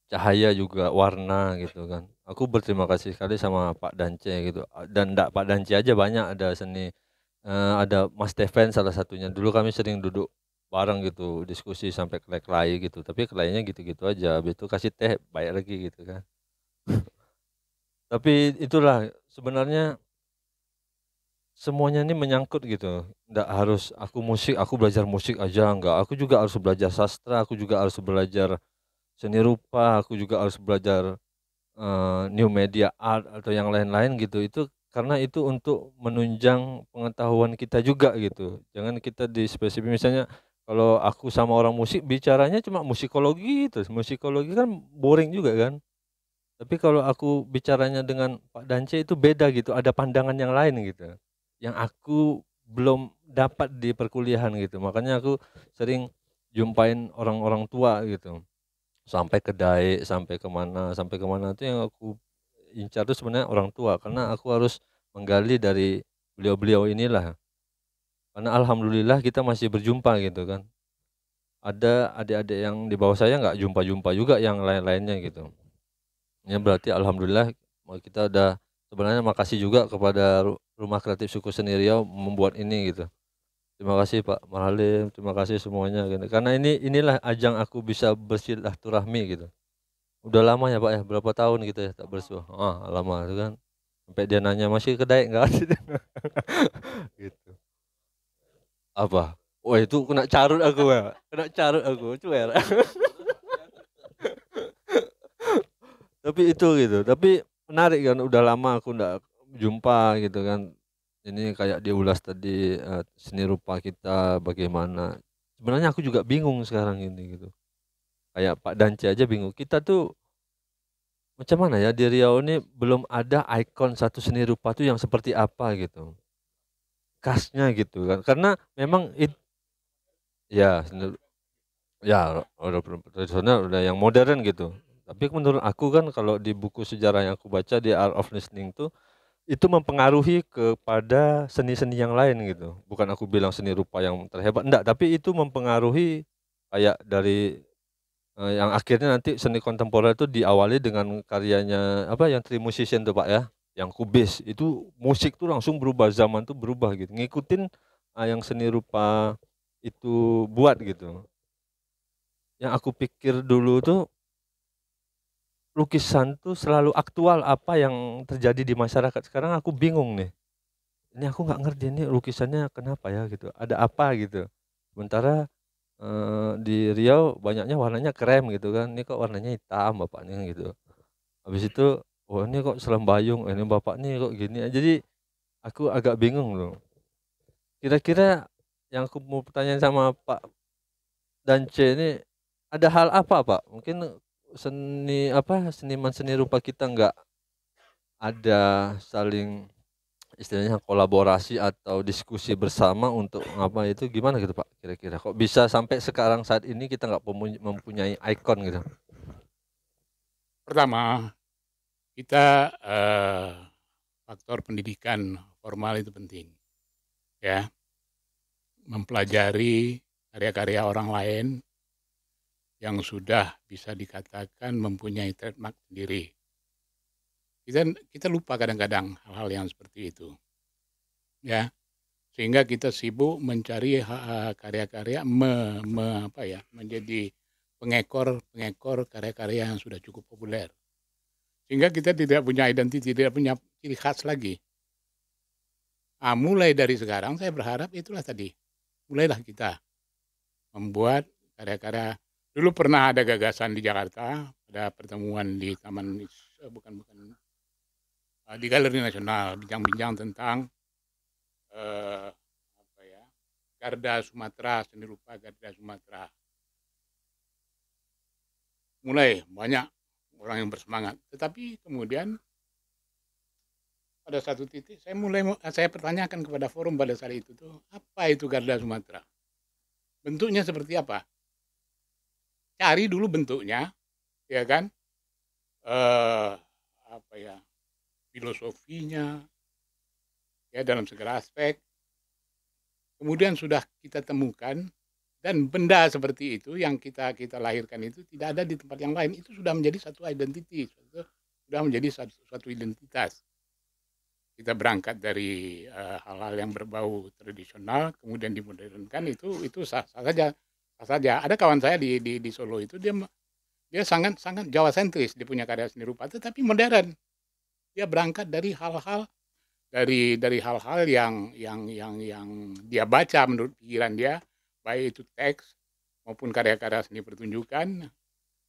cahaya juga warna gitu kan aku berterima kasih sekali sama Pak Dance gitu dan enggak Pak Dance aja banyak ada seni uh, ada Mas Steven salah satunya dulu kami sering duduk bareng gitu diskusi sampai kelai-kelai gitu tapi kelainya gitu-gitu aja habis itu kasih teh bayar lagi gitu kan tapi itulah sebenarnya semuanya ini menyangkut gitu ndak harus aku musik aku belajar musik aja enggak aku juga harus belajar sastra aku juga harus belajar seni rupa aku juga harus belajar uh, new media art atau yang lain-lain gitu itu karena itu untuk menunjang pengetahuan kita juga gitu jangan kita di spesifik misalnya kalau aku sama orang musik bicaranya cuma musikologi itu musikologi kan boring juga kan tapi kalau aku bicaranya dengan Pak Dance itu beda gitu ada pandangan yang lain gitu yang aku belum dapat di perkuliahan gitu makanya aku sering jumpain orang-orang tua gitu sampai ke Daik, sampai kemana, sampai kemana itu yang aku incar itu sebenarnya orang tua karena hmm. aku harus menggali dari beliau-beliau inilah. Karena alhamdulillah kita masih berjumpa gitu kan. Ada adik-adik yang di bawah saya nggak jumpa-jumpa juga yang lain-lainnya gitu. Ya berarti alhamdulillah kita udah sebenarnya makasih juga kepada Rumah Kreatif Suku Seni Riau membuat ini gitu terima kasih Pak Mahalim, terima kasih semuanya gitu. Karena ini inilah ajang aku bisa bersilaturahmi gitu. Udah lama ya Pak ya, berapa tahun gitu ya tak bersuah. Ah, lama itu kan. Sampai dia nanya masih kedai enggak gitu. Apa? Wah itu kena carut aku ya, kena carut aku cuer. tapi itu gitu, tapi menarik kan udah lama aku enggak jumpa gitu kan ini kayak dia ulas tadi uh, seni rupa kita bagaimana sebenarnya aku juga bingung sekarang ini gitu kayak Pak Danci aja bingung kita tuh macam mana ya di Riau ini belum ada ikon satu seni rupa tuh yang seperti apa gitu khasnya gitu kan karena memang it, ya seni, ya udah tradisional udah yang modern gitu tapi menurut aku kan kalau di buku sejarah yang aku baca di Art of Listening tuh itu mempengaruhi kepada seni-seni yang lain gitu. Bukan aku bilang seni rupa yang terhebat, enggak, tapi itu mempengaruhi kayak dari eh, yang akhirnya nanti seni kontemporer itu diawali dengan karyanya apa yang three musician tuh Pak ya, yang kubis. Itu musik tuh langsung berubah, zaman tuh berubah gitu. Ngikutin eh, yang seni rupa itu buat gitu. Yang aku pikir dulu tuh lukisan tuh selalu aktual apa yang terjadi di masyarakat. Sekarang aku bingung nih. Ini aku nggak ngerti ini lukisannya kenapa ya gitu. Ada apa gitu. Sementara e, di Riau banyaknya warnanya krem gitu kan. Ini kok warnanya hitam bapaknya gitu. Habis itu oh, ini kok selam bayung. ini bapak nih kok gini. Ya. Jadi aku agak bingung loh. Kira-kira yang aku mau pertanyaan sama Pak dan C ini ada hal apa Pak? Mungkin seni apa seniman seni rupa kita nggak ada saling istilahnya kolaborasi atau diskusi bersama untuk apa itu gimana gitu pak kira-kira kok bisa sampai sekarang saat ini kita nggak mempunyai ikon gitu pertama kita eh, faktor pendidikan formal itu penting ya mempelajari karya-karya orang lain yang sudah bisa dikatakan mempunyai trademark sendiri. Kita kita lupa kadang-kadang hal-hal yang seperti itu. Ya. Sehingga kita sibuk mencari karya-karya me, me, ya, menjadi pengekor-pengekor karya-karya yang sudah cukup populer. Sehingga kita tidak punya identitas, tidak punya ciri khas lagi. Nah, mulai dari sekarang saya berharap itulah tadi. Mulailah kita membuat karya-karya Dulu pernah ada gagasan di Jakarta ada pertemuan di Taman eh, bukan bukan eh, di Galeri Nasional bincang-bincang tentang eh, apa ya Garda Sumatera seni rupa Garda Sumatera. Mulai banyak orang yang bersemangat, tetapi kemudian pada satu titik saya mulai saya pertanyakan kepada forum pada saat itu tuh apa itu Garda Sumatera bentuknya seperti apa cari dulu bentuknya, ya kan? Eh, apa ya? filosofinya ya dalam segala aspek. Kemudian sudah kita temukan dan benda seperti itu yang kita kita lahirkan itu tidak ada di tempat yang lain itu sudah menjadi satu identiti sudah menjadi satu, suatu identitas kita berangkat dari eh, hal-hal uh, yang berbau tradisional kemudian dimodernkan itu itu sah sah saja saja. Ada kawan saya di, di, di Solo itu dia dia sangat sangat Jawa sentris dia punya karya seni rupa tetapi modern. Dia berangkat dari hal-hal dari dari hal-hal yang yang yang yang dia baca menurut pikiran dia baik itu teks maupun karya-karya seni pertunjukan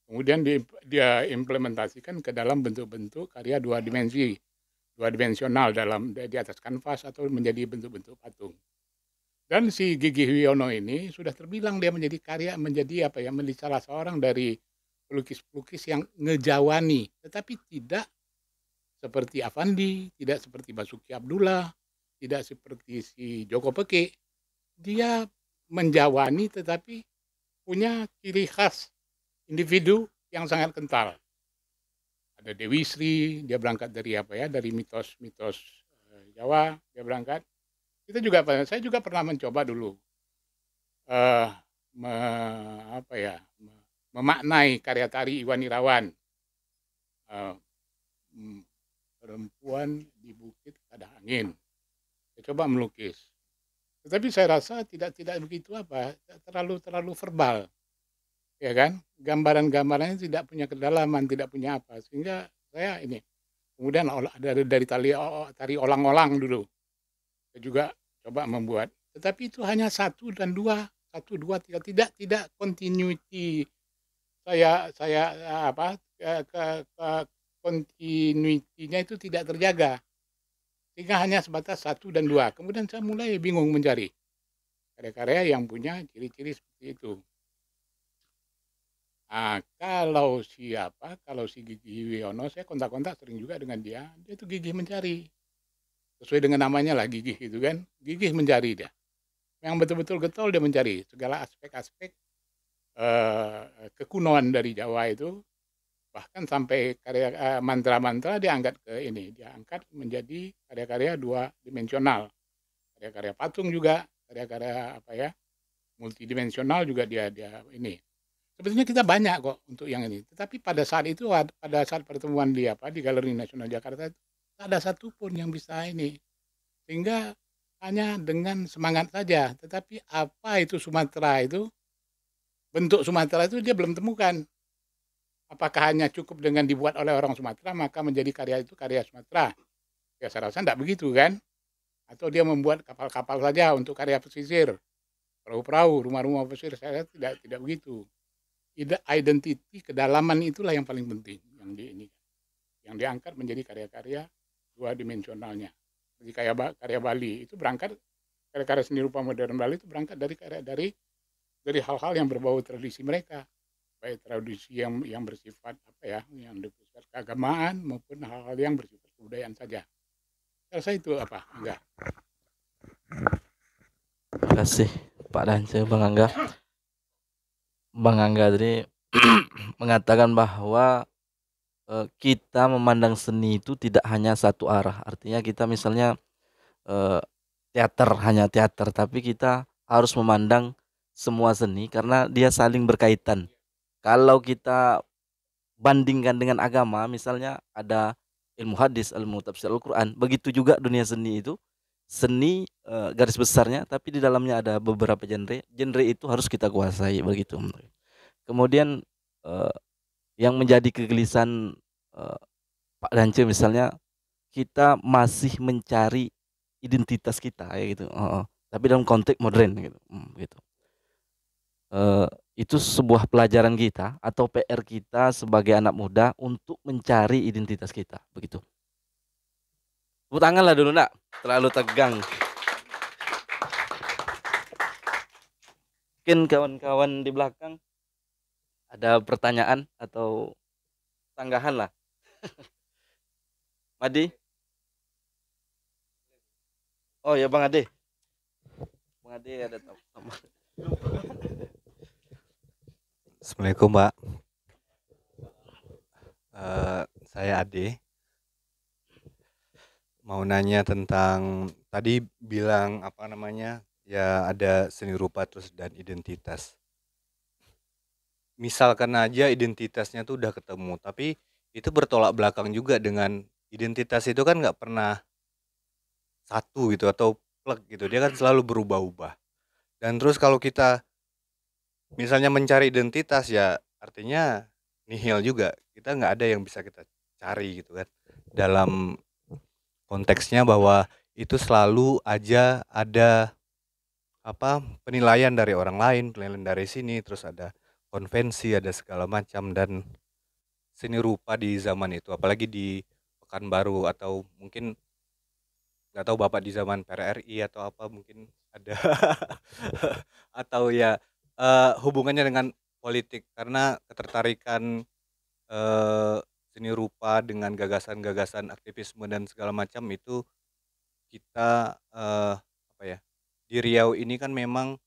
kemudian di, dia implementasikan ke dalam bentuk-bentuk karya dua dimensi dua dimensional dalam di atas kanvas atau menjadi bentuk-bentuk patung. Dan si Gigi Wiono ini sudah terbilang dia menjadi karya menjadi apa ya menjadi salah seorang dari pelukis-pelukis yang ngejawani, tetapi tidak seperti Avandi, tidak seperti Basuki Abdullah, tidak seperti si Joko Peke. Dia menjawani tetapi punya ciri khas individu yang sangat kental. Ada Dewi Sri, dia berangkat dari apa ya? Dari mitos-mitos eh, Jawa, dia berangkat kita juga ya, saya juga pernah mencoba dulu uh, me, apa ya memaknai karya tari Iwan Irawan. Uh, perempuan di bukit ada angin. Saya coba melukis. Tetapi saya rasa tidak tidak begitu apa, terlalu terlalu verbal. Ya kan? Gambaran-gambarannya tidak punya kedalaman, tidak punya apa. Sehingga saya ini kemudian ada dari tali tari olang-olang dulu. Saya juga coba membuat tetapi itu hanya satu dan dua satu dua tiga tidak tidak continuity saya saya apa ke, ke, ke continuity itu tidak terjaga sehingga hanya sebatas satu dan dua kemudian saya mulai bingung mencari karya-karya yang punya ciri-ciri seperti itu Nah, kalau siapa, kalau si Gigi Wiono, saya kontak-kontak sering juga dengan dia, dia itu gigih mencari sesuai dengan namanya lah gigih gitu kan gigih mencari dia yang betul-betul getol dia mencari segala aspek-aspek eh, kekunoan dari Jawa itu bahkan sampai karya eh, mantra-mantra diangkat ke ini diangkat menjadi karya-karya dua dimensional karya-karya patung juga karya-karya apa ya multidimensional juga dia dia ini sebetulnya kita banyak kok untuk yang ini tetapi pada saat itu pada saat pertemuan dia apa di Galeri Nasional Jakarta itu Tak ada satupun yang bisa ini sehingga hanya dengan semangat saja tetapi apa itu Sumatera itu bentuk Sumatera itu dia belum temukan apakah hanya cukup dengan dibuat oleh orang Sumatera maka menjadi karya itu karya Sumatera ya saya rasa tidak begitu kan atau dia membuat kapal-kapal saja untuk karya pesisir perahu-perahu rumah-rumah pesisir saya tidak tidak begitu identiti kedalaman itulah yang paling penting yang di ini yang diangkat menjadi karya-karya dua dimensionalnya di karya, karya Bali itu berangkat karya-karya seni rupa modern Bali itu berangkat dari karya dari dari hal-hal yang berbau tradisi mereka baik tradisi yang yang bersifat apa ya yang bersifat keagamaan maupun hal-hal yang bersifat kebudayaan saja saya itu apa enggak terima kasih Pak Danse Bang Angga Bang Angga tadi mengatakan bahwa Eh, kita memandang seni itu tidak hanya satu arah. Artinya kita misalnya eh, teater hanya teater, tapi kita harus memandang semua seni karena dia saling berkaitan. Kalau kita bandingkan dengan agama, misalnya ada ilmu hadis, ilmu tafsir Al-Qur'an, begitu juga dunia seni itu seni eh, garis besarnya tapi di dalamnya ada beberapa genre genre itu harus kita kuasai begitu kemudian yang menjadi kegelisahan uh, Pak Dance misalnya kita masih mencari identitas kita ya gitu uh, uh, tapi dalam konteks modern gitu hmm, gitu uh, itu sebuah pelajaran kita atau PR kita sebagai anak muda untuk mencari identitas kita begitu tepuk tangan lah dulu nak terlalu tegang mungkin kawan-kawan di belakang ada pertanyaan atau tanggahan lah Madi oh ya Bang Ade Bang Ade ada tamu Assalamualaikum Mbak uh, saya Ade mau nanya tentang tadi bilang apa namanya ya ada seni rupa terus dan identitas misalkan aja identitasnya tuh udah ketemu, tapi itu bertolak belakang juga dengan identitas itu kan nggak pernah satu gitu atau plek gitu. Dia kan selalu berubah-ubah. Dan terus kalau kita misalnya mencari identitas ya artinya nihil juga. Kita nggak ada yang bisa kita cari gitu kan. Dalam konteksnya bahwa itu selalu aja ada apa penilaian dari orang lain, penilaian dari sini, terus ada konvensi ada segala macam dan seni rupa di zaman itu apalagi di Pekanbaru atau mungkin nggak tahu bapak di zaman PRRI atau apa mungkin ada atau ya uh, hubungannya dengan politik karena ketertarikan uh, seni rupa dengan gagasan-gagasan aktivisme dan segala macam itu kita uh, apa ya di Riau ini kan memang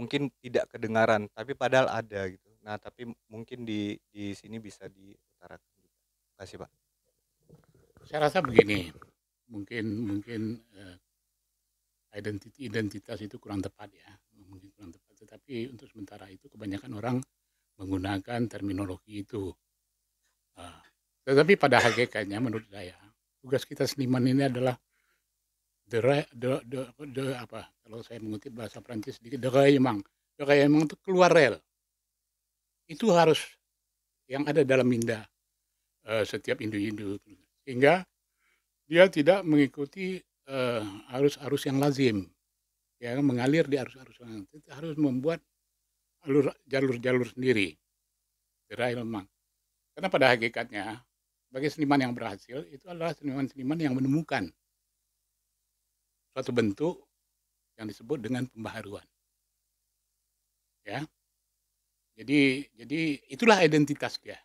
mungkin tidak kedengaran tapi padahal ada gitu nah tapi mungkin di di sini bisa diutarakan terima kasih pak saya rasa begini mungkin mungkin uh, eh, identitas identitas itu kurang tepat ya mungkin kurang tepat tetapi untuk sementara itu kebanyakan orang menggunakan terminologi itu uh, tetapi pada hakikatnya menurut saya tugas kita seniman ini adalah the de, de, de apa kalau saya mengutip bahasa Prancis sedikit de rayement de emang itu keluar rel itu harus yang ada dalam minda uh, setiap individu sehingga dia tidak mengikuti eh, arus-arus uh, yang lazim ya mengalir di arus-arus yang lazim. harus membuat alur, jalur-jalur sendiri de emang. karena pada hakikatnya bagi seniman yang berhasil itu adalah seniman-seniman yang menemukan suatu bentuk yang disebut dengan pembaharuan. Ya. Jadi jadi itulah identitas dia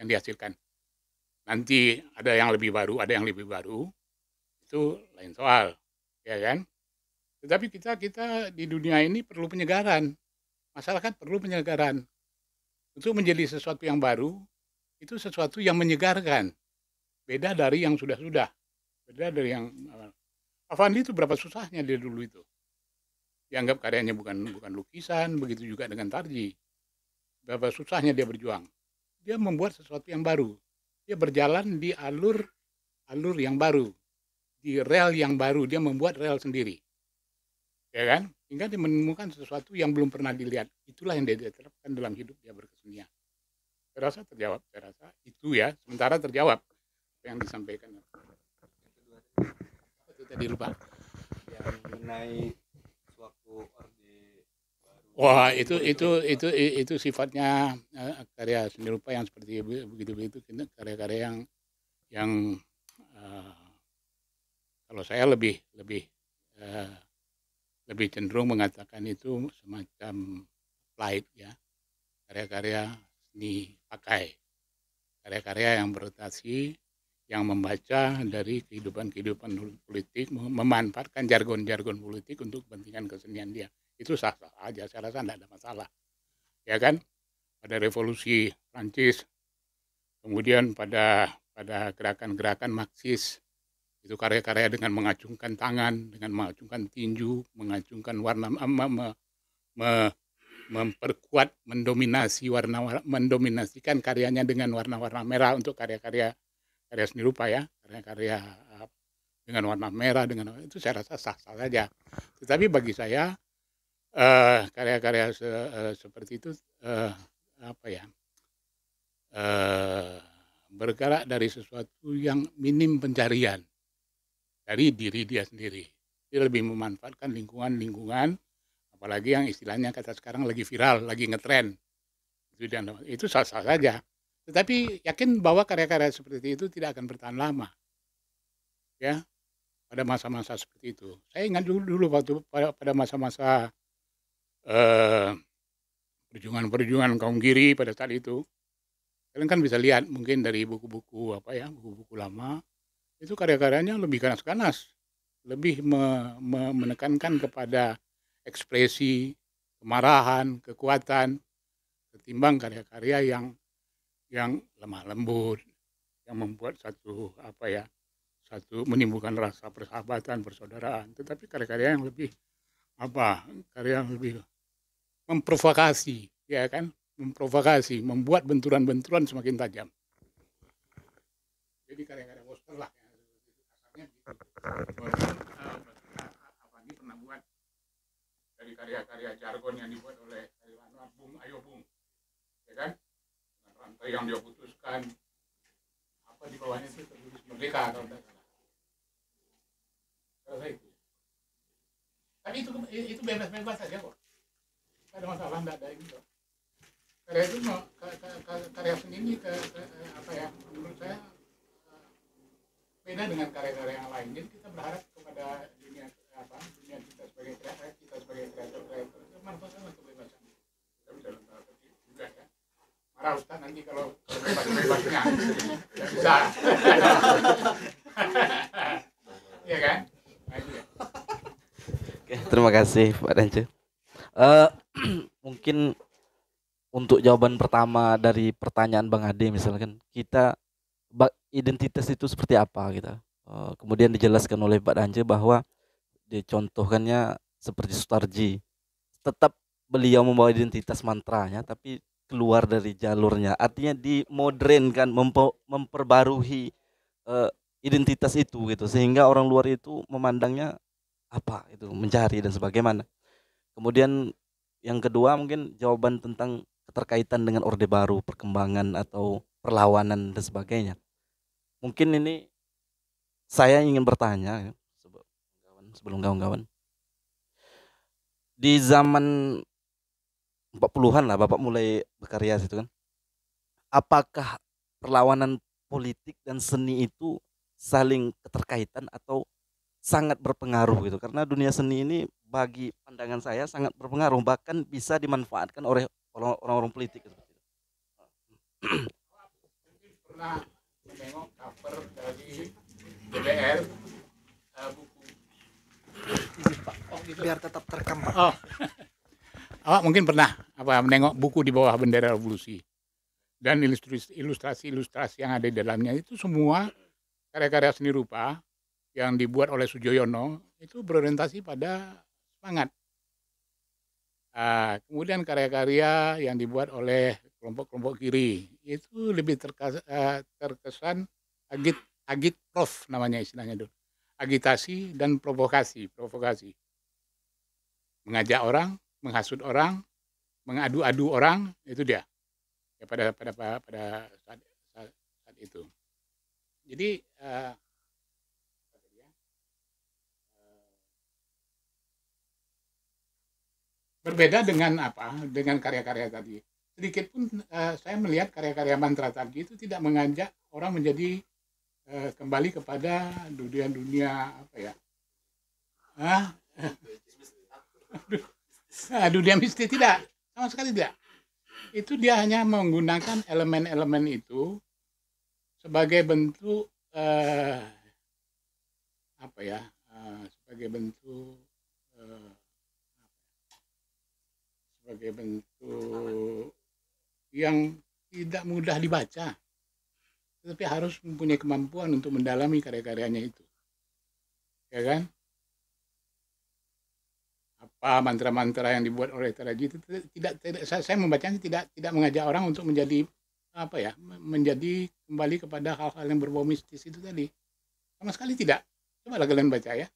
yang dihasilkan. Nanti ada yang lebih baru, ada yang lebih baru. Itu lain soal, ya kan? Tetapi kita kita di dunia ini perlu penyegaran. Masyarakat perlu penyegaran. Untuk menjadi sesuatu yang baru, itu sesuatu yang menyegarkan. Beda dari yang sudah-sudah. Beda dari yang Avandi itu berapa susahnya dia dulu itu. Dianggap karyanya bukan bukan lukisan, begitu juga dengan Tarji. Berapa susahnya dia berjuang. Dia membuat sesuatu yang baru. Dia berjalan di alur alur yang baru, di rel yang baru. Dia membuat rel sendiri, ya kan? Hingga dia menemukan sesuatu yang belum pernah dilihat. Itulah yang dia terapkan dalam hidup dia berkesenian. Saya rasa terjawab. Saya rasa itu ya. Sementara terjawab yang disampaikan jadi lupa yang mengenai waktu orde baru wah itu itu itu itu, itu sifatnya uh, karya seni rupa yang seperti begitu begitu karya-karya yang yang uh, kalau saya lebih lebih uh, lebih cenderung mengatakan itu semacam flight ya karya-karya seni pakai karya-karya yang berotasi yang membaca dari kehidupan-kehidupan politik, memanfaatkan jargon-jargon politik untuk kepentingan kesenian dia. Itu sah-sah aja, saya rasa tidak ada masalah. Ya kan? Pada revolusi Prancis, kemudian pada pada gerakan-gerakan Marxis, itu karya-karya dengan mengacungkan tangan, dengan mengacungkan tinju, mengacungkan warna, me, me, me, memperkuat, mendominasi warna, mendominasikan karyanya dengan warna-warna merah untuk karya-karya karya seni rupa ya karya-karya ah, dengan warna merah dengan itu saya rasa sah sah saja tetapi bagi saya eh, karya-karya uh, karya -karya se, uh, seperti itu uh, apa ya uh, bergerak dari sesuatu yang minim pencarian dari diri dia sendiri dia lebih memanfaatkan lingkungan-lingkungan apalagi yang istilahnya kata sekarang lagi viral lagi ngetren itu dan itu sah sah saja tetapi yakin bahwa karya-karya seperti itu tidak akan bertahan lama. Ya. Pada masa-masa seperti itu. Saya ingat dulu dulu waktu pada pada masa-masa perjuangan eh, perjuangan-perjuangan kaum kiri pada saat itu. Kalian kan bisa lihat mungkin dari buku-buku apa ya, buku-buku lama itu karya-karyanya lebih ganas-ganas, lebih me me menekankan kepada ekspresi kemarahan, kekuatan ketimbang karya-karya yang yang lemah lembut yang membuat satu apa ya satu menimbulkan rasa persahabatan persaudaraan tetapi karya-karya yang lebih apa karya yang lebih memprovokasi ya kan memprovokasi membuat benturan-benturan semakin tajam jadi karya-karya poster lah ya. apa ini pernah buat dari karya-karya jargon yang dibuat oleh Bung Ayo Bung ya kan sampai yang dia putuskan apa di bawahnya itu tertulis merdeka atau tidak Tapi itu itu bebas-bebas saja kok. Tidak ada masalah, tidak ada itu Karya itu karya seni ini ke, apa ya menurut saya eh, beda dengan karya-karya yang lain. Jadi kita berharap kepada dunia apa dunia kita sebagai kreator, kita sebagai kreator kreator, kita manfaatkan untuk nanti kalau bebas-bebasnya ya iya kan Oke, terima kasih Pak Rancu uh, eh, mungkin untuk jawaban pertama dari pertanyaan Bang Ade misalkan kita identitas itu seperti apa gitu uh, kemudian dijelaskan oleh Pak Danje bahwa dicontohkannya seperti Sutarji tetap beliau membawa identitas mantranya tapi keluar dari jalurnya artinya dimodernkan memperbarui uh, eh, identitas itu gitu sehingga orang luar itu memandangnya apa itu mencari dan sebagaimana kemudian yang kedua mungkin jawaban tentang keterkaitan dengan orde baru perkembangan atau perlawanan dan sebagainya mungkin ini saya ingin bertanya sebelum kawan-kawan di zaman 40-an lah Bapak mulai berkarya situ kan. Apakah perlawanan politik dan seni itu saling keterkaitan atau sangat berpengaruh gitu karena dunia seni ini bagi pandangan saya sangat berpengaruh bahkan bisa dimanfaatkan oleh orang-orang politik gitu. pernah menengok cover dari DPR uh, eh, buku oh, gitu. biar tetap terekam Oh awak mungkin pernah apa menengok buku di bawah bendera revolusi dan ilustrasi-ilustrasi yang ada di dalamnya itu semua karya-karya seni rupa yang dibuat oleh Sujoyono itu berorientasi pada semangat. Nah, kemudian karya-karya yang dibuat oleh kelompok-kelompok kiri itu lebih terkesan, eh, terkesan agit agit prof namanya istilahnya itu agitasi dan provokasi provokasi mengajak orang menghasut orang, mengadu-adu orang, itu dia. Ya, pada pada pada saat, saat, saat itu. Jadi uh, berbeda dengan apa dengan karya-karya tadi sedikit pun uh, saya melihat karya-karya mantra tadi itu tidak mengajak orang menjadi eh, kembali kepada dunia-dunia apa ya Aduh, dia mistik tidak. Sama sekali tidak. Itu dia hanya menggunakan elemen-elemen itu sebagai bentuk eh, apa ya? Eh, sebagai bentuk eh, ya, sebagai bentuk yang tidak mudah dibaca. Tetapi harus mempunyai kemampuan untuk mendalami karya-karyanya itu. Ya kan? apa mantra-mantra yang dibuat oleh Teraji itu tidak, tidak saya, membacanya tidak tidak mengajak orang untuk menjadi apa ya menjadi kembali kepada hal-hal yang berbau mistis itu tadi sama sekali tidak coba lagi kalian baca ya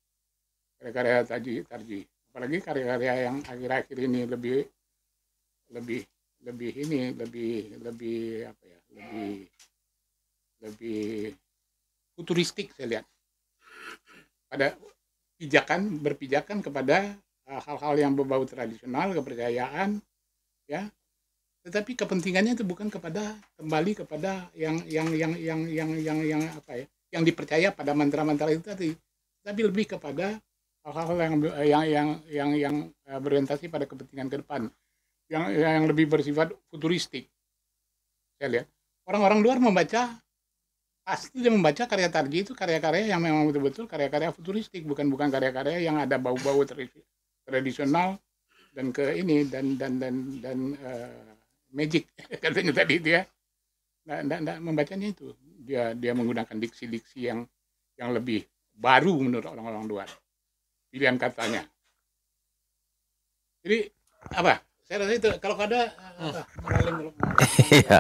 karya-karya Tarji Tarji apalagi karya-karya yang akhir-akhir ini lebih lebih lebih ini lebih lebih apa ya lebih lebih futuristik saya lihat pada pijakan berpijakan kepada hal-hal yang berbau tradisional kepercayaan ya tetapi kepentingannya itu bukan kepada kembali kepada yang yang yang yang yang yang yang apa ya yang dipercaya pada mantra-mantra itu tadi tapi lebih kepada hal-hal yang yang yang yang yang eh, berorientasi pada kepentingan ke depan yang yang lebih bersifat futuristik saya lihat orang-orang luar membaca pasti dia membaca karya Tarji itu karya-karya yang memang betul-betul karya-karya futuristik bukan bukan karya-karya yang ada bau-bau tradisi tradisional dan ke ini dan dan dan dan uh, magic katanya tadi dia nah, tidak membacanya itu dia dia menggunakan diksi-diksi yang yang lebih baru menurut orang-orang luar pilihan katanya jadi apa saya rasa itu kalau ada eh, apa, iya.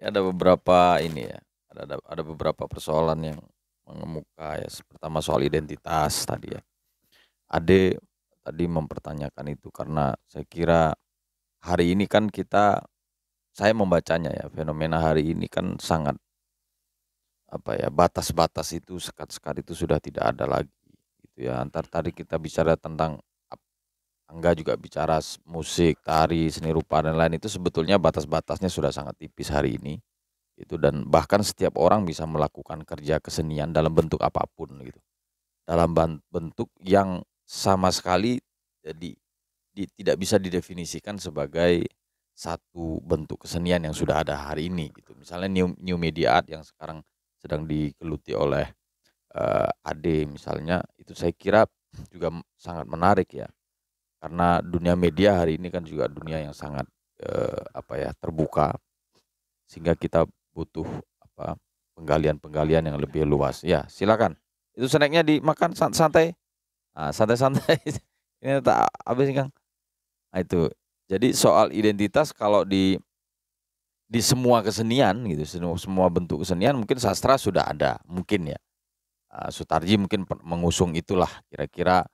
ada beberapa ini ya ada ada, ada beberapa persoalan yang mengemuka ya pertama soal identitas tadi ya Ade tadi mempertanyakan itu karena saya kira hari ini kan kita saya membacanya ya fenomena hari ini kan sangat apa ya batas-batas itu sekat-sekat itu sudah tidak ada lagi gitu ya antar tadi kita bicara tentang Angga juga bicara musik, tari, seni rupa dan lain itu sebetulnya batas-batasnya sudah sangat tipis hari ini itu dan bahkan setiap orang bisa melakukan kerja kesenian dalam bentuk apapun gitu dalam bentuk yang sama sekali jadi ya, di, tidak bisa didefinisikan sebagai satu bentuk kesenian yang sudah ada hari ini gitu. Misalnya new new media art yang sekarang sedang digeluti oleh uh, eh, Ade misalnya itu saya kira juga sangat menarik ya. Karena dunia media hari ini kan juga dunia yang sangat uh, apa ya terbuka sehingga kita butuh apa penggalian-penggalian yang lebih luas. Ya, silakan. Itu seneknya dimakan santai. Ah, santai-santai. Ini tak habis Kang. Nah, itu. Jadi soal identitas kalau di di semua kesenian gitu, semua semua bentuk kesenian mungkin sastra sudah ada, mungkin ya. Uh, Sutarji mungkin mengusung itulah kira-kira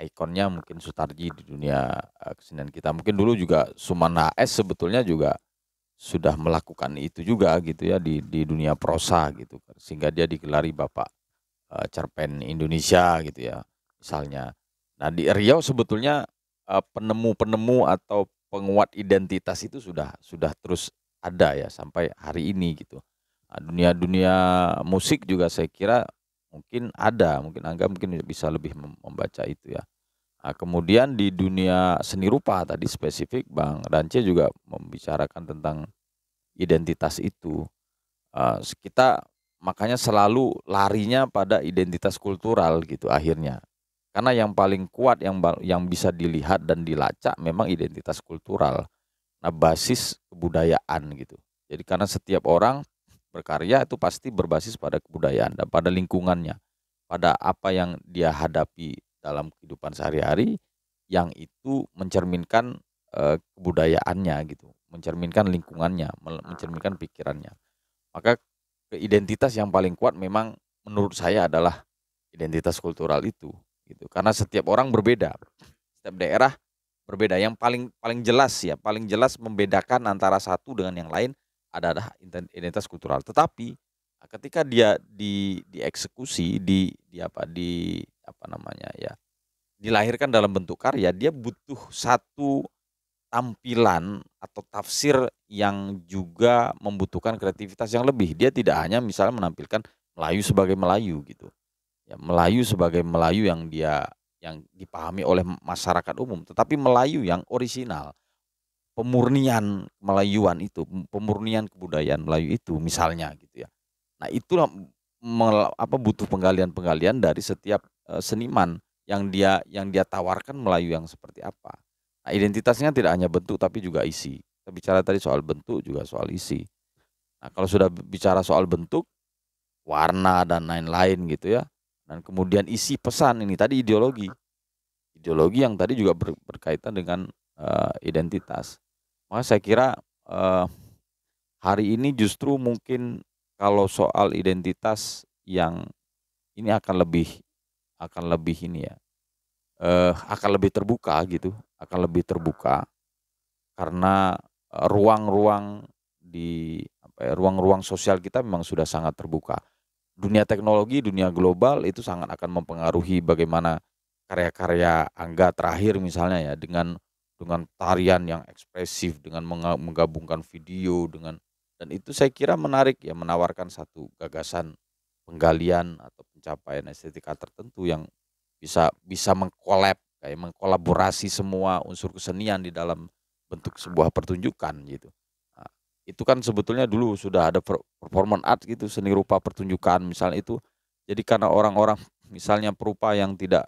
ikonnya mungkin Sutarji di dunia ah, kesenian kita. Mungkin dulu juga Sumana s sebetulnya juga sudah melakukan itu juga gitu ya di di dunia prosa gitu kan, sehingga dia digelari Bapak uh, cerpen Indonesia gitu ya misalnya. Nah di Riau sebetulnya eh, penemu-penemu atau penguat identitas itu sudah sudah terus ada ya sampai hari ini gitu. Nah, dunia-dunia musik juga saya kira mungkin ada, mungkin Angga mungkin bisa lebih membaca itu ya. Nah, kemudian di dunia seni rupa tadi spesifik Bang Rance juga membicarakan tentang identitas itu. Uh, kita makanya selalu larinya pada identitas kultural gitu akhirnya karena yang paling kuat yang yang bisa dilihat dan dilacak memang identitas kultural. Nah, basis kebudayaan gitu. Jadi karena setiap orang berkarya itu pasti berbasis pada kebudayaan dan pada lingkungannya, pada apa yang dia hadapi dalam kehidupan sehari-hari yang itu mencerminkan e, kebudayaannya gitu, mencerminkan lingkungannya, mencerminkan pikirannya. Maka keidentitas yang paling kuat memang menurut saya adalah identitas kultural itu gitu. Karena setiap orang berbeda. Setiap daerah berbeda. Yang paling paling jelas ya, paling jelas membedakan antara satu dengan yang lain adalah identitas kultural. Tetapi ketika dia di dieksekusi di di apa di apa namanya ya dilahirkan dalam bentuk karya dia butuh satu tampilan atau tafsir yang juga membutuhkan kreativitas yang lebih. Dia tidak hanya misalnya menampilkan Melayu sebagai Melayu gitu ya Melayu sebagai Melayu yang dia yang dipahami oleh masyarakat umum, tetapi Melayu yang orisinal, pemurnian Melayuan itu, pemurnian kebudayaan Melayu itu misalnya gitu ya. Nah, itulah apa butuh penggalian-penggalian dari setiap eh, seniman yang dia yang dia tawarkan Melayu yang seperti apa. Nah, identitasnya tidak hanya bentuk tapi juga isi. Kita bicara tadi soal bentuk juga soal isi. Nah, kalau sudah bicara soal bentuk, warna dan lain-lain gitu ya dan kemudian isi pesan ini tadi ideologi. Ideologi yang tadi juga ber, berkaitan dengan uh, identitas. Maka saya kira uh, hari ini justru mungkin kalau soal identitas yang ini akan lebih akan lebih ini ya. Uh, akan lebih terbuka gitu, akan lebih terbuka karena ruang-ruang di apa ya, ruang-ruang sosial kita memang sudah sangat terbuka dunia teknologi, dunia global itu sangat akan mempengaruhi bagaimana karya-karya Angga terakhir misalnya ya dengan dengan tarian yang ekspresif, dengan menggabungkan video dengan dan itu saya kira menarik ya menawarkan satu gagasan penggalian atau pencapaian estetika tertentu yang bisa bisa mengkolab kayak mengkolaborasi semua unsur kesenian di dalam bentuk sebuah pertunjukan gitu itu kan sebetulnya dulu sudah ada performan art gitu seni rupa pertunjukan misalnya itu jadi karena orang-orang misalnya perupa yang tidak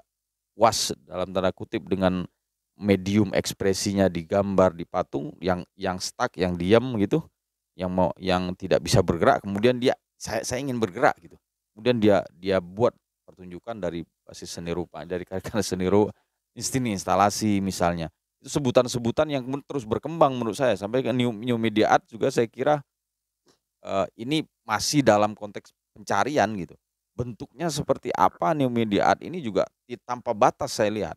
was dalam tanda kutip dengan medium ekspresinya digambar gambar di patung yang yang stuck yang diam gitu yang mau yang tidak bisa bergerak kemudian dia saya saya ingin bergerak gitu kemudian dia dia buat pertunjukan dari basis seni rupa dari karya seni rupa instin instalasi misalnya sebutan-sebutan yang terus berkembang menurut saya sampai ke new, new media art juga saya kira uh, ini masih dalam konteks pencarian gitu bentuknya seperti apa new media art ini juga tanpa batas saya lihat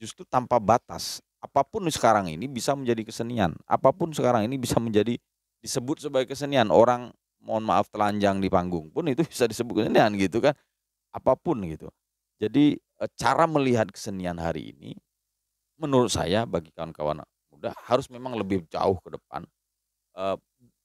justru tanpa batas apapun sekarang ini bisa menjadi kesenian apapun sekarang ini bisa menjadi disebut sebagai kesenian orang mohon maaf telanjang di panggung pun itu bisa disebut kesenian gitu kan apapun gitu jadi eh, cara melihat kesenian hari ini menurut saya bagi kawan-kawan muda harus memang lebih jauh ke depan e,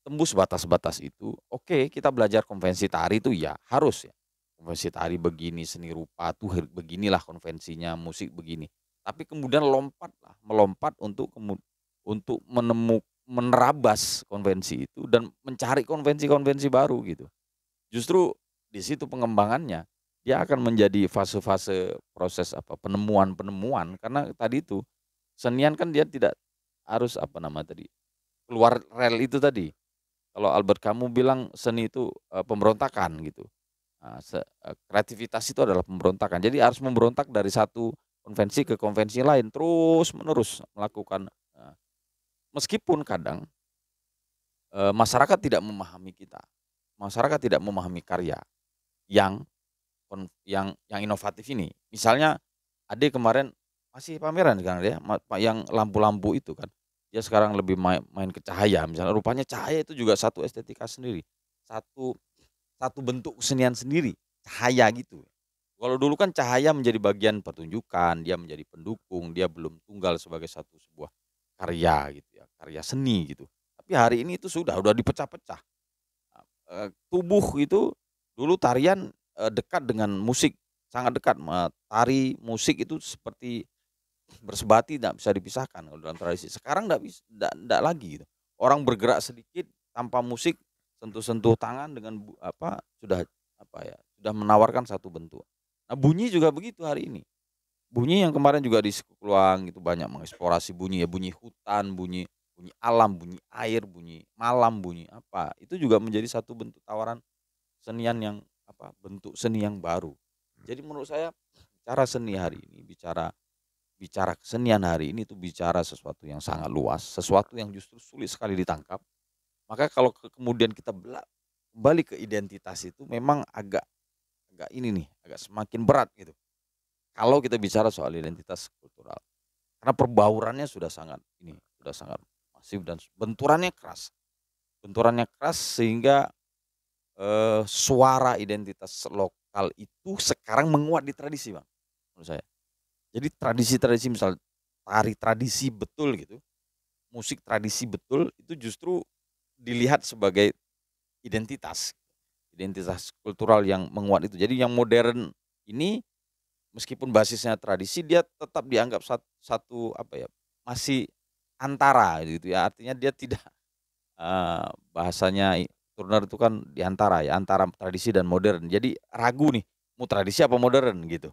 tembus batas-batas itu oke okay, kita belajar konvensi tari itu ya harus ya konvensi tari begini seni rupa tuh beginilah konvensinya musik begini tapi kemudian lompat lah melompat untuk untuk menemuk menerabas konvensi itu dan mencari konvensi-konvensi baru gitu justru di situ pengembangannya dia akan menjadi fase-fase proses apa penemuan-penemuan karena tadi itu senian kan dia tidak harus apa nama tadi keluar rel itu tadi kalau Albert kamu bilang seni itu e, pemberontakan gitu nah, e, kreativitas itu adalah pemberontakan jadi harus memberontak dari satu konvensi ke konvensi lain terus menerus melakukan nah, meskipun kadang e, masyarakat tidak memahami kita masyarakat tidak memahami karya yang yang yang inovatif ini. Misalnya Ade kemarin masih pameran sekarang dia yang lampu-lampu itu kan. Dia sekarang lebih main, main ke cahaya misalnya rupanya cahaya itu juga satu estetika sendiri. Satu satu bentuk kesenian sendiri, cahaya gitu. Kalau dulu kan cahaya menjadi bagian pertunjukan, dia menjadi pendukung, dia belum tunggal sebagai satu sebuah karya gitu ya, karya seni gitu. Tapi hari ini itu sudah sudah dipecah-pecah. Nah, eh, tubuh itu dulu tarian Eh, dekat dengan musik, sangat dekat. Tari, musik itu seperti bersebati tidak bisa dipisahkan dalam tradisi. Sekarang tidak bisa, tidak tidak lagi. Gitu. Orang bergerak sedikit tanpa musik, sentuh-sentuh tangan dengan apa sudah apa ya sudah menawarkan satu bentuk. Nah bunyi juga begitu hari ini. Bunyi yang kemarin juga di Sekuluang itu banyak mengeksplorasi bunyi ya bunyi hutan, bunyi bunyi alam, bunyi air, bunyi malam, bunyi apa. Itu juga menjadi satu bentuk tawaran senian yang apa bentuk seni yang baru. Hmm. Jadi menurut saya cara seni hari ini, bicara bicara kesenian hari ini itu bicara sesuatu yang sangat luas, sesuatu yang justru sulit sekali ditangkap. Maka kalau ke kemudian kita belak kembali ke identitas itu memang agak agak ini nih, agak semakin berat gitu. Kalau kita bicara soal identitas kultural. Karena perbaurannya sudah sangat ini, sudah sangat masif dan benturannya keras. Benturannya keras sehingga eh, suara identitas lokal itu sekarang menguat di tradisi bang menurut saya jadi tradisi-tradisi misal tari tradisi betul gitu musik tradisi betul itu justru dilihat sebagai identitas identitas kultural yang menguat itu jadi yang modern ini meskipun basisnya tradisi dia tetap dianggap satu, satu apa ya masih antara gitu ya artinya dia tidak uh, bahasanya Turner itu kan diantara ya antara tradisi dan modern. Jadi ragu nih mau tradisi apa modern gitu.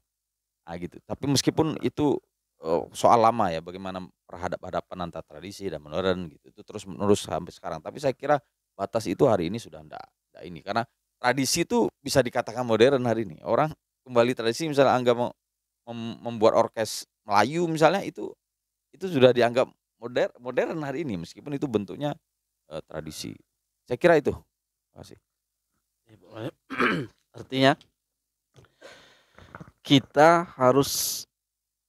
Nah gitu. Tapi meskipun itu oh, soal lama ya bagaimana terhadap hadapan antara tradisi dan modern gitu itu terus menerus sampai sekarang tapi saya kira batas itu hari ini sudah tidak tidak ini karena tradisi itu bisa dikatakan modern hari ini orang kembali tradisi misalnya anggap mem membuat orkes Melayu misalnya itu itu sudah dianggap modern modern hari ini meskipun itu bentuknya uh, tradisi saya kira itu Kasih. Iya, artinya kita harus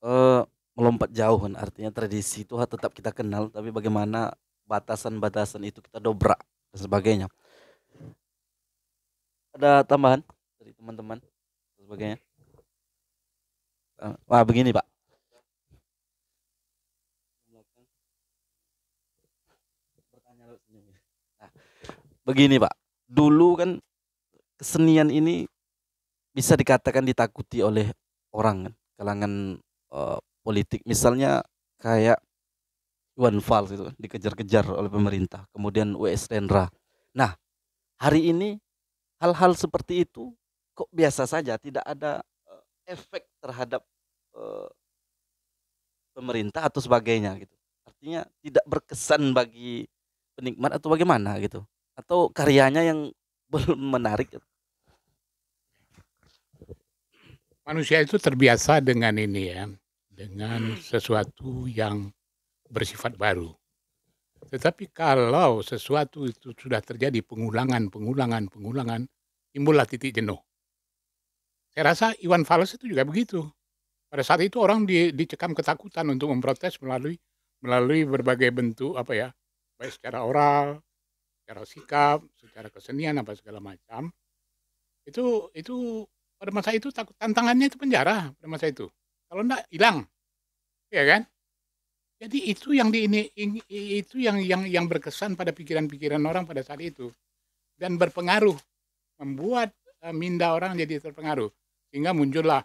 uh, melompat jauh artinya tradisi itu tetap kita kenal tapi bagaimana batasan-batasan itu kita dobrak dan sebagainya ada tambahan dari teman-teman dan sebagainya eh, wah begini pak nah, begini pak dulu kan kesenian ini bisa dikatakan ditakuti oleh orang kan kalangan uh, politik misalnya kayak Iwan Fals itu kan, dikejar-kejar oleh pemerintah kemudian US Rendra nah hari ini hal-hal seperti itu kok biasa saja tidak ada uh, efek terhadap uh, pemerintah atau sebagainya gitu artinya tidak berkesan bagi penikmat atau bagaimana gitu atau karyanya yang belum menarik manusia itu terbiasa dengan ini ya dengan sesuatu yang bersifat baru tetapi kalau sesuatu itu sudah terjadi pengulangan pengulangan pengulangan timbullah titik jenuh saya rasa Iwan Fals itu juga begitu pada saat itu orang di, dicekam ketakutan untuk memprotes melalui melalui berbagai bentuk apa ya baik secara oral secara sikap, secara kesenian apa segala macam. Itu itu pada masa itu takut tantangannya itu penjara pada masa itu. Kalau enggak hilang. Ya kan? Jadi itu yang di ini itu yang yang yang berkesan pada pikiran-pikiran orang pada saat itu dan berpengaruh membuat uh, minda orang jadi terpengaruh sehingga muncullah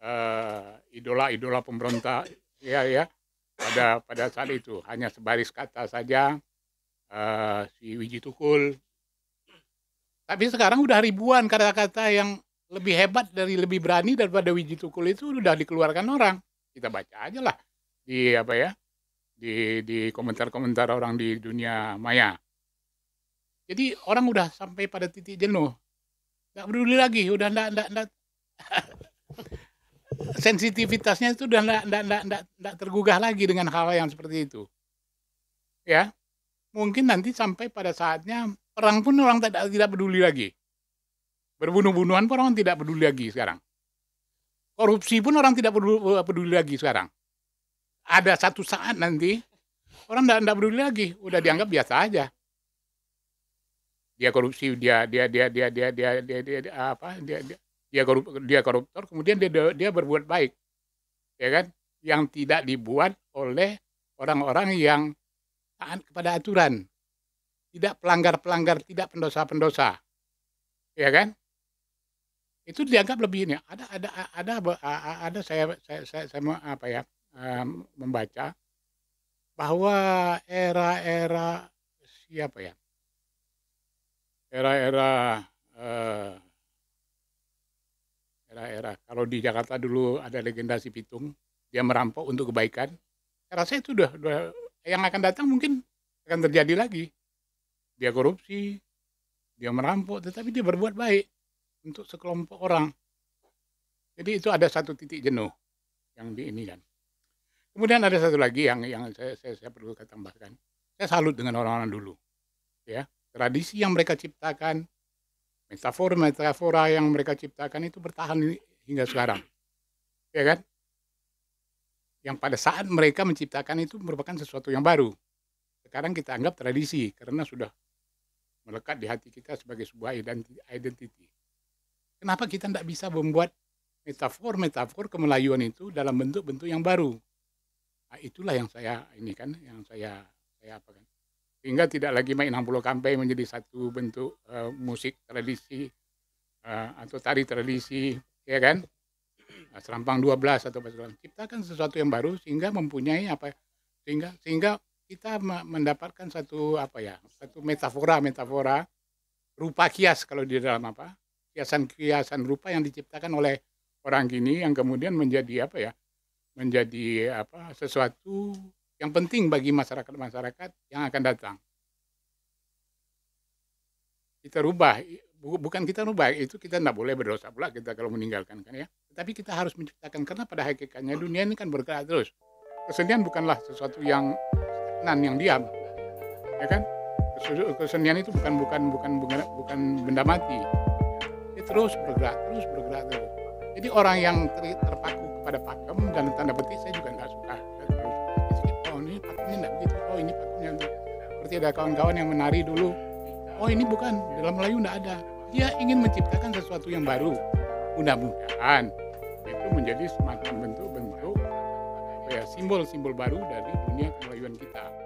eh, idola-idola uh, pemberontak ya ya pada pada saat itu hanya sebaris kata saja Eh, si Wiji Tukul. Tapi sekarang udah ribuan kata-kata yang lebih hebat dari lebih berani daripada Wiji Tukul itu udah dikeluarkan orang. Kita baca aja lah di apa ya di di komentar-komentar orang di dunia maya. Jadi orang udah sampai pada titik jenuh. Nggak peduli lagi, udah nggak nggak nggak sensitivitasnya itu udah nggak nggak nggak tergugah lagi dengan hal yang seperti itu. Ya, mungkin nanti sampai pada saatnya perang pun orang tidak tidak peduli lagi. Berbunuh-bunuhan pun orang tidak peduli lagi sekarang. Korupsi pun orang tidak peduli, peduli lagi sekarang. Ada satu saat nanti orang tidak, tidak peduli lagi, udah dianggap biasa aja. Dia korupsi, dia dia dia dia dia dia dia, dia, dia apa? Dia dia, dia, korup, dia koruptor, kemudian dia dia berbuat baik. Ya kan? Yang tidak dibuat oleh orang-orang yang taat kepada aturan. Tidak pelanggar-pelanggar, tidak pendosa-pendosa. Ya kan? Itu dianggap lebih ini. Ada ada ada ada, ada saya saya saya, saya apa ya? membaca bahwa era-era siapa ya? Era-era era eh, era-era kalau di Jakarta dulu ada legenda si Pitung, dia merampok untuk kebaikan. Saya rasa itu sudah udah yang akan datang mungkin akan terjadi lagi. Dia korupsi, dia merampok, tetapi dia berbuat baik untuk sekelompok orang. Jadi itu ada satu titik jenuh yang di ini kan. Kemudian ada satu lagi yang yang saya, saya, saya perlu tambahkan. Saya salut dengan orang-orang dulu. Ya, tradisi yang mereka ciptakan, metafor-metafora yang mereka ciptakan itu bertahan hingga sekarang. Ya kan? yang pada saat mereka menciptakan itu merupakan sesuatu yang baru. Sekarang kita anggap tradisi karena sudah melekat di hati kita sebagai sebuah identiti. Kenapa kita tidak bisa membuat metafor-metafor kemelayuan itu dalam bentuk-bentuk yang baru? Nah, itulah yang saya ini kan, yang saya saya apa kan? Sehingga tidak lagi main 60 kampai menjadi satu bentuk uh, musik tradisi uh, atau tari tradisi, ya kan? Nah, serampang 12 atau Basel ciptakan sesuatu yang baru sehingga mempunyai apa ya, sehingga sehingga kita mendapatkan satu apa ya satu metafora metafora rupa kias kalau di dalam apa kiasan-kiasan rupa yang diciptakan oleh orang gini yang kemudian menjadi apa ya menjadi apa sesuatu yang penting bagi masyarakat-masyarakat yang akan datang. Kita rubah bukan kita nubah itu kita tidak boleh berdosa pula kita kalau meninggalkan kan ya tapi kita harus menciptakan karena pada hakikatnya dunia ini kan bergerak terus kesenian bukanlah sesuatu yang nan yang diam ya kan kesenian itu bukan bukan bukan bukan, benda mati dia terus bergerak terus bergerak terus jadi orang yang ter, terpaku kepada pakem dan tanda petik saya juga nggak suka oh ini pakemnya nggak begitu oh ini pakemnya seperti ada kawan-kawan yang menari dulu oh ini bukan dalam Melayu nggak ada dia ingin menciptakan sesuatu yang baru. Mudah-mudahan itu menjadi semacam bentuk-bentuk ya simbol-simbol baru dari dunia kemelayuan kita.